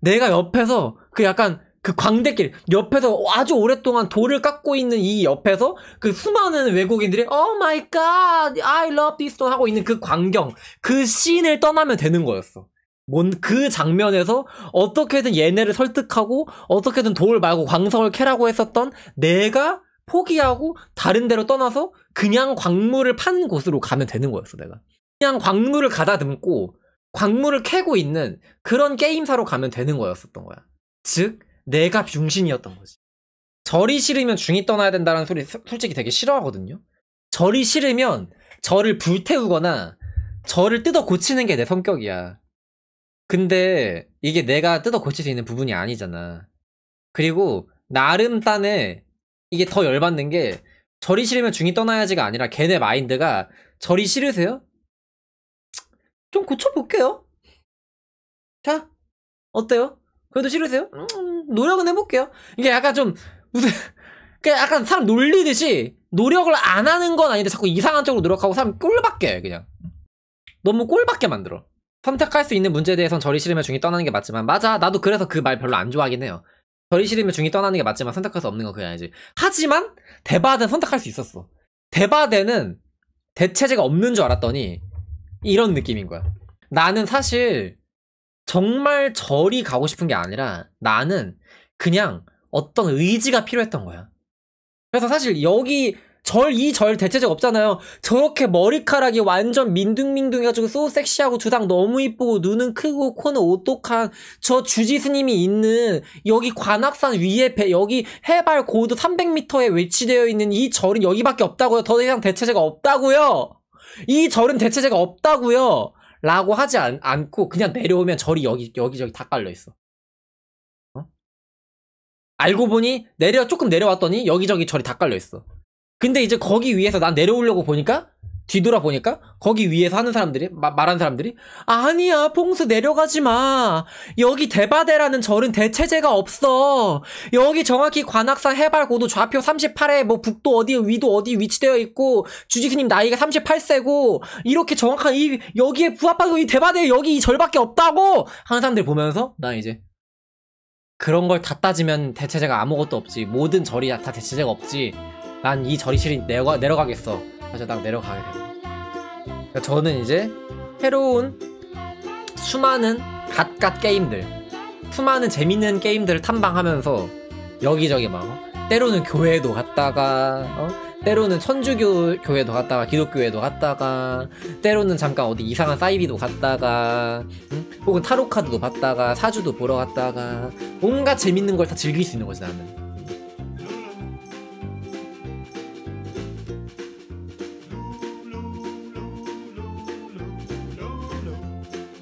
내가 옆에서 그 약간 그 광대길 옆에서 아주 오랫동안 돌을 깎고 있는 이 옆에서 그 수많은 외국인들이 오 마이 갓 아이 러브 디스 v e 하고 있는 그 광경, 그 씬을 떠나면 되는 거였어. 뭔그 장면에서 어떻게든 얘네를 설득하고 어떻게든 돌 말고 광석을 캐라고 했었던 내가 포기하고 다른 데로 떠나서 그냥 광물을 파는 곳으로 가면 되는 거였어 내가 그냥 광물을 가다듬고 광물을 캐고 있는 그런 게임사로 가면 되는 거였었던 거야 즉 내가 중신이었던 거지 절이 싫으면 중이 떠나야 된다는 소리 솔직히 되게 싫어하거든요 절이 싫으면 절을 불태우거나 절을 뜯어 고치는 게 내 성격이야 근데 이게 내가 뜯어 고칠 수 있는 부분이 아니잖아. 그리고 나름 딴에 이게 더 열받는 게 절이 싫으면 중이 떠나야지가 아니라 걔네 마인드가 절이 싫으세요? 좀 고쳐볼게요. 자, 어때요? 그래도 싫으세요? 음, 노력은 해볼게요. 이게 약간 좀 무슨 그냥 그러니까 약간 사람 놀리듯이 노력을 안 하는 건 아닌데 자꾸 이상한 쪽으로 노력하고 사람 꼴밖에 그냥 너무 꼴밖에 만들어. 선택할 수 있는 문제에 대해선 저리 싫으면 중이 떠나는 게 맞지만 맞아 나도 그래서 그 말 별로 안 좋아하긴 해요 저리 싫으면 중이 떠나는 게 맞지만 선택할 수 없는 건 그게 아니지 하지만 대바대는 선택할 수 있었어 대바대는 대체제가 없는 줄 알았더니 이런 느낌인 거야 나는 사실 정말 절이 가고 싶은 게 아니라 나는 그냥 어떤 의지가 필요했던 거야 그래서 사실 여기 절이절 대체적 없잖아요. 저렇게 머리카락이 완전 민둥민둥해가지고 소 섹시하고 두상 너무 이쁘고 눈은 크고 코는 오똑한 저 주지스님이 있는 여기 관악산 위에 배, 여기 해발 고도 300m에 위치되어 있는 이 절은 여기밖에 없다고요. 더 이상 대체제가 없다고요. 이 절은 대체제가 없다고요. 라고 하지 않, 않고 그냥 내려오면 절이 여기 여기저기 다 깔려 있어. 어? 알고 보니 내려 조금 내려왔더니 여기저기 절이 다 깔려 있어. 근데 이제 거기 위에서 난 내려오려고 보니까 뒤돌아보니까 거기 위에서 하는 사람들이 마, 말는 사람들이 아니야 봉수 내려가지 마 여기 대바대라는 절은 대체제가 없어 여기 정확히 관악산 해발 고도 좌표 38에 뭐 북도 어디 위도 어디 위치되어 있고 주지스님 나이가 38세고 이렇게 정확한 이 여기에 부합하고 이 대바대 여기 이 절밖에 없다고 하는 사람들 보면서 나 이제 그런 걸 다 따지면 대체제가 아무것도 없지 모든 절이 다 대체제가 없지 난이 절이 실이 내려가, 내려가겠어 그래서 딱 내려가게 되고 그러 그러니까 저는 이제 새로운 수많은 갓갓 게임들 수많은 재밌는 게임들을 탐방하면서 여기저기 막 어? 때로는 교회도 갔다가 어? 때로는 천주교회도 갔다가 기독교회도 갔다가 때로는 잠깐 어디 이상한 사이비도 갔다가 응? 혹은 타로카드도 봤다가 사주도 보러 갔다가 뭔가 재밌는 걸 다 즐길 수 있는 거지 나는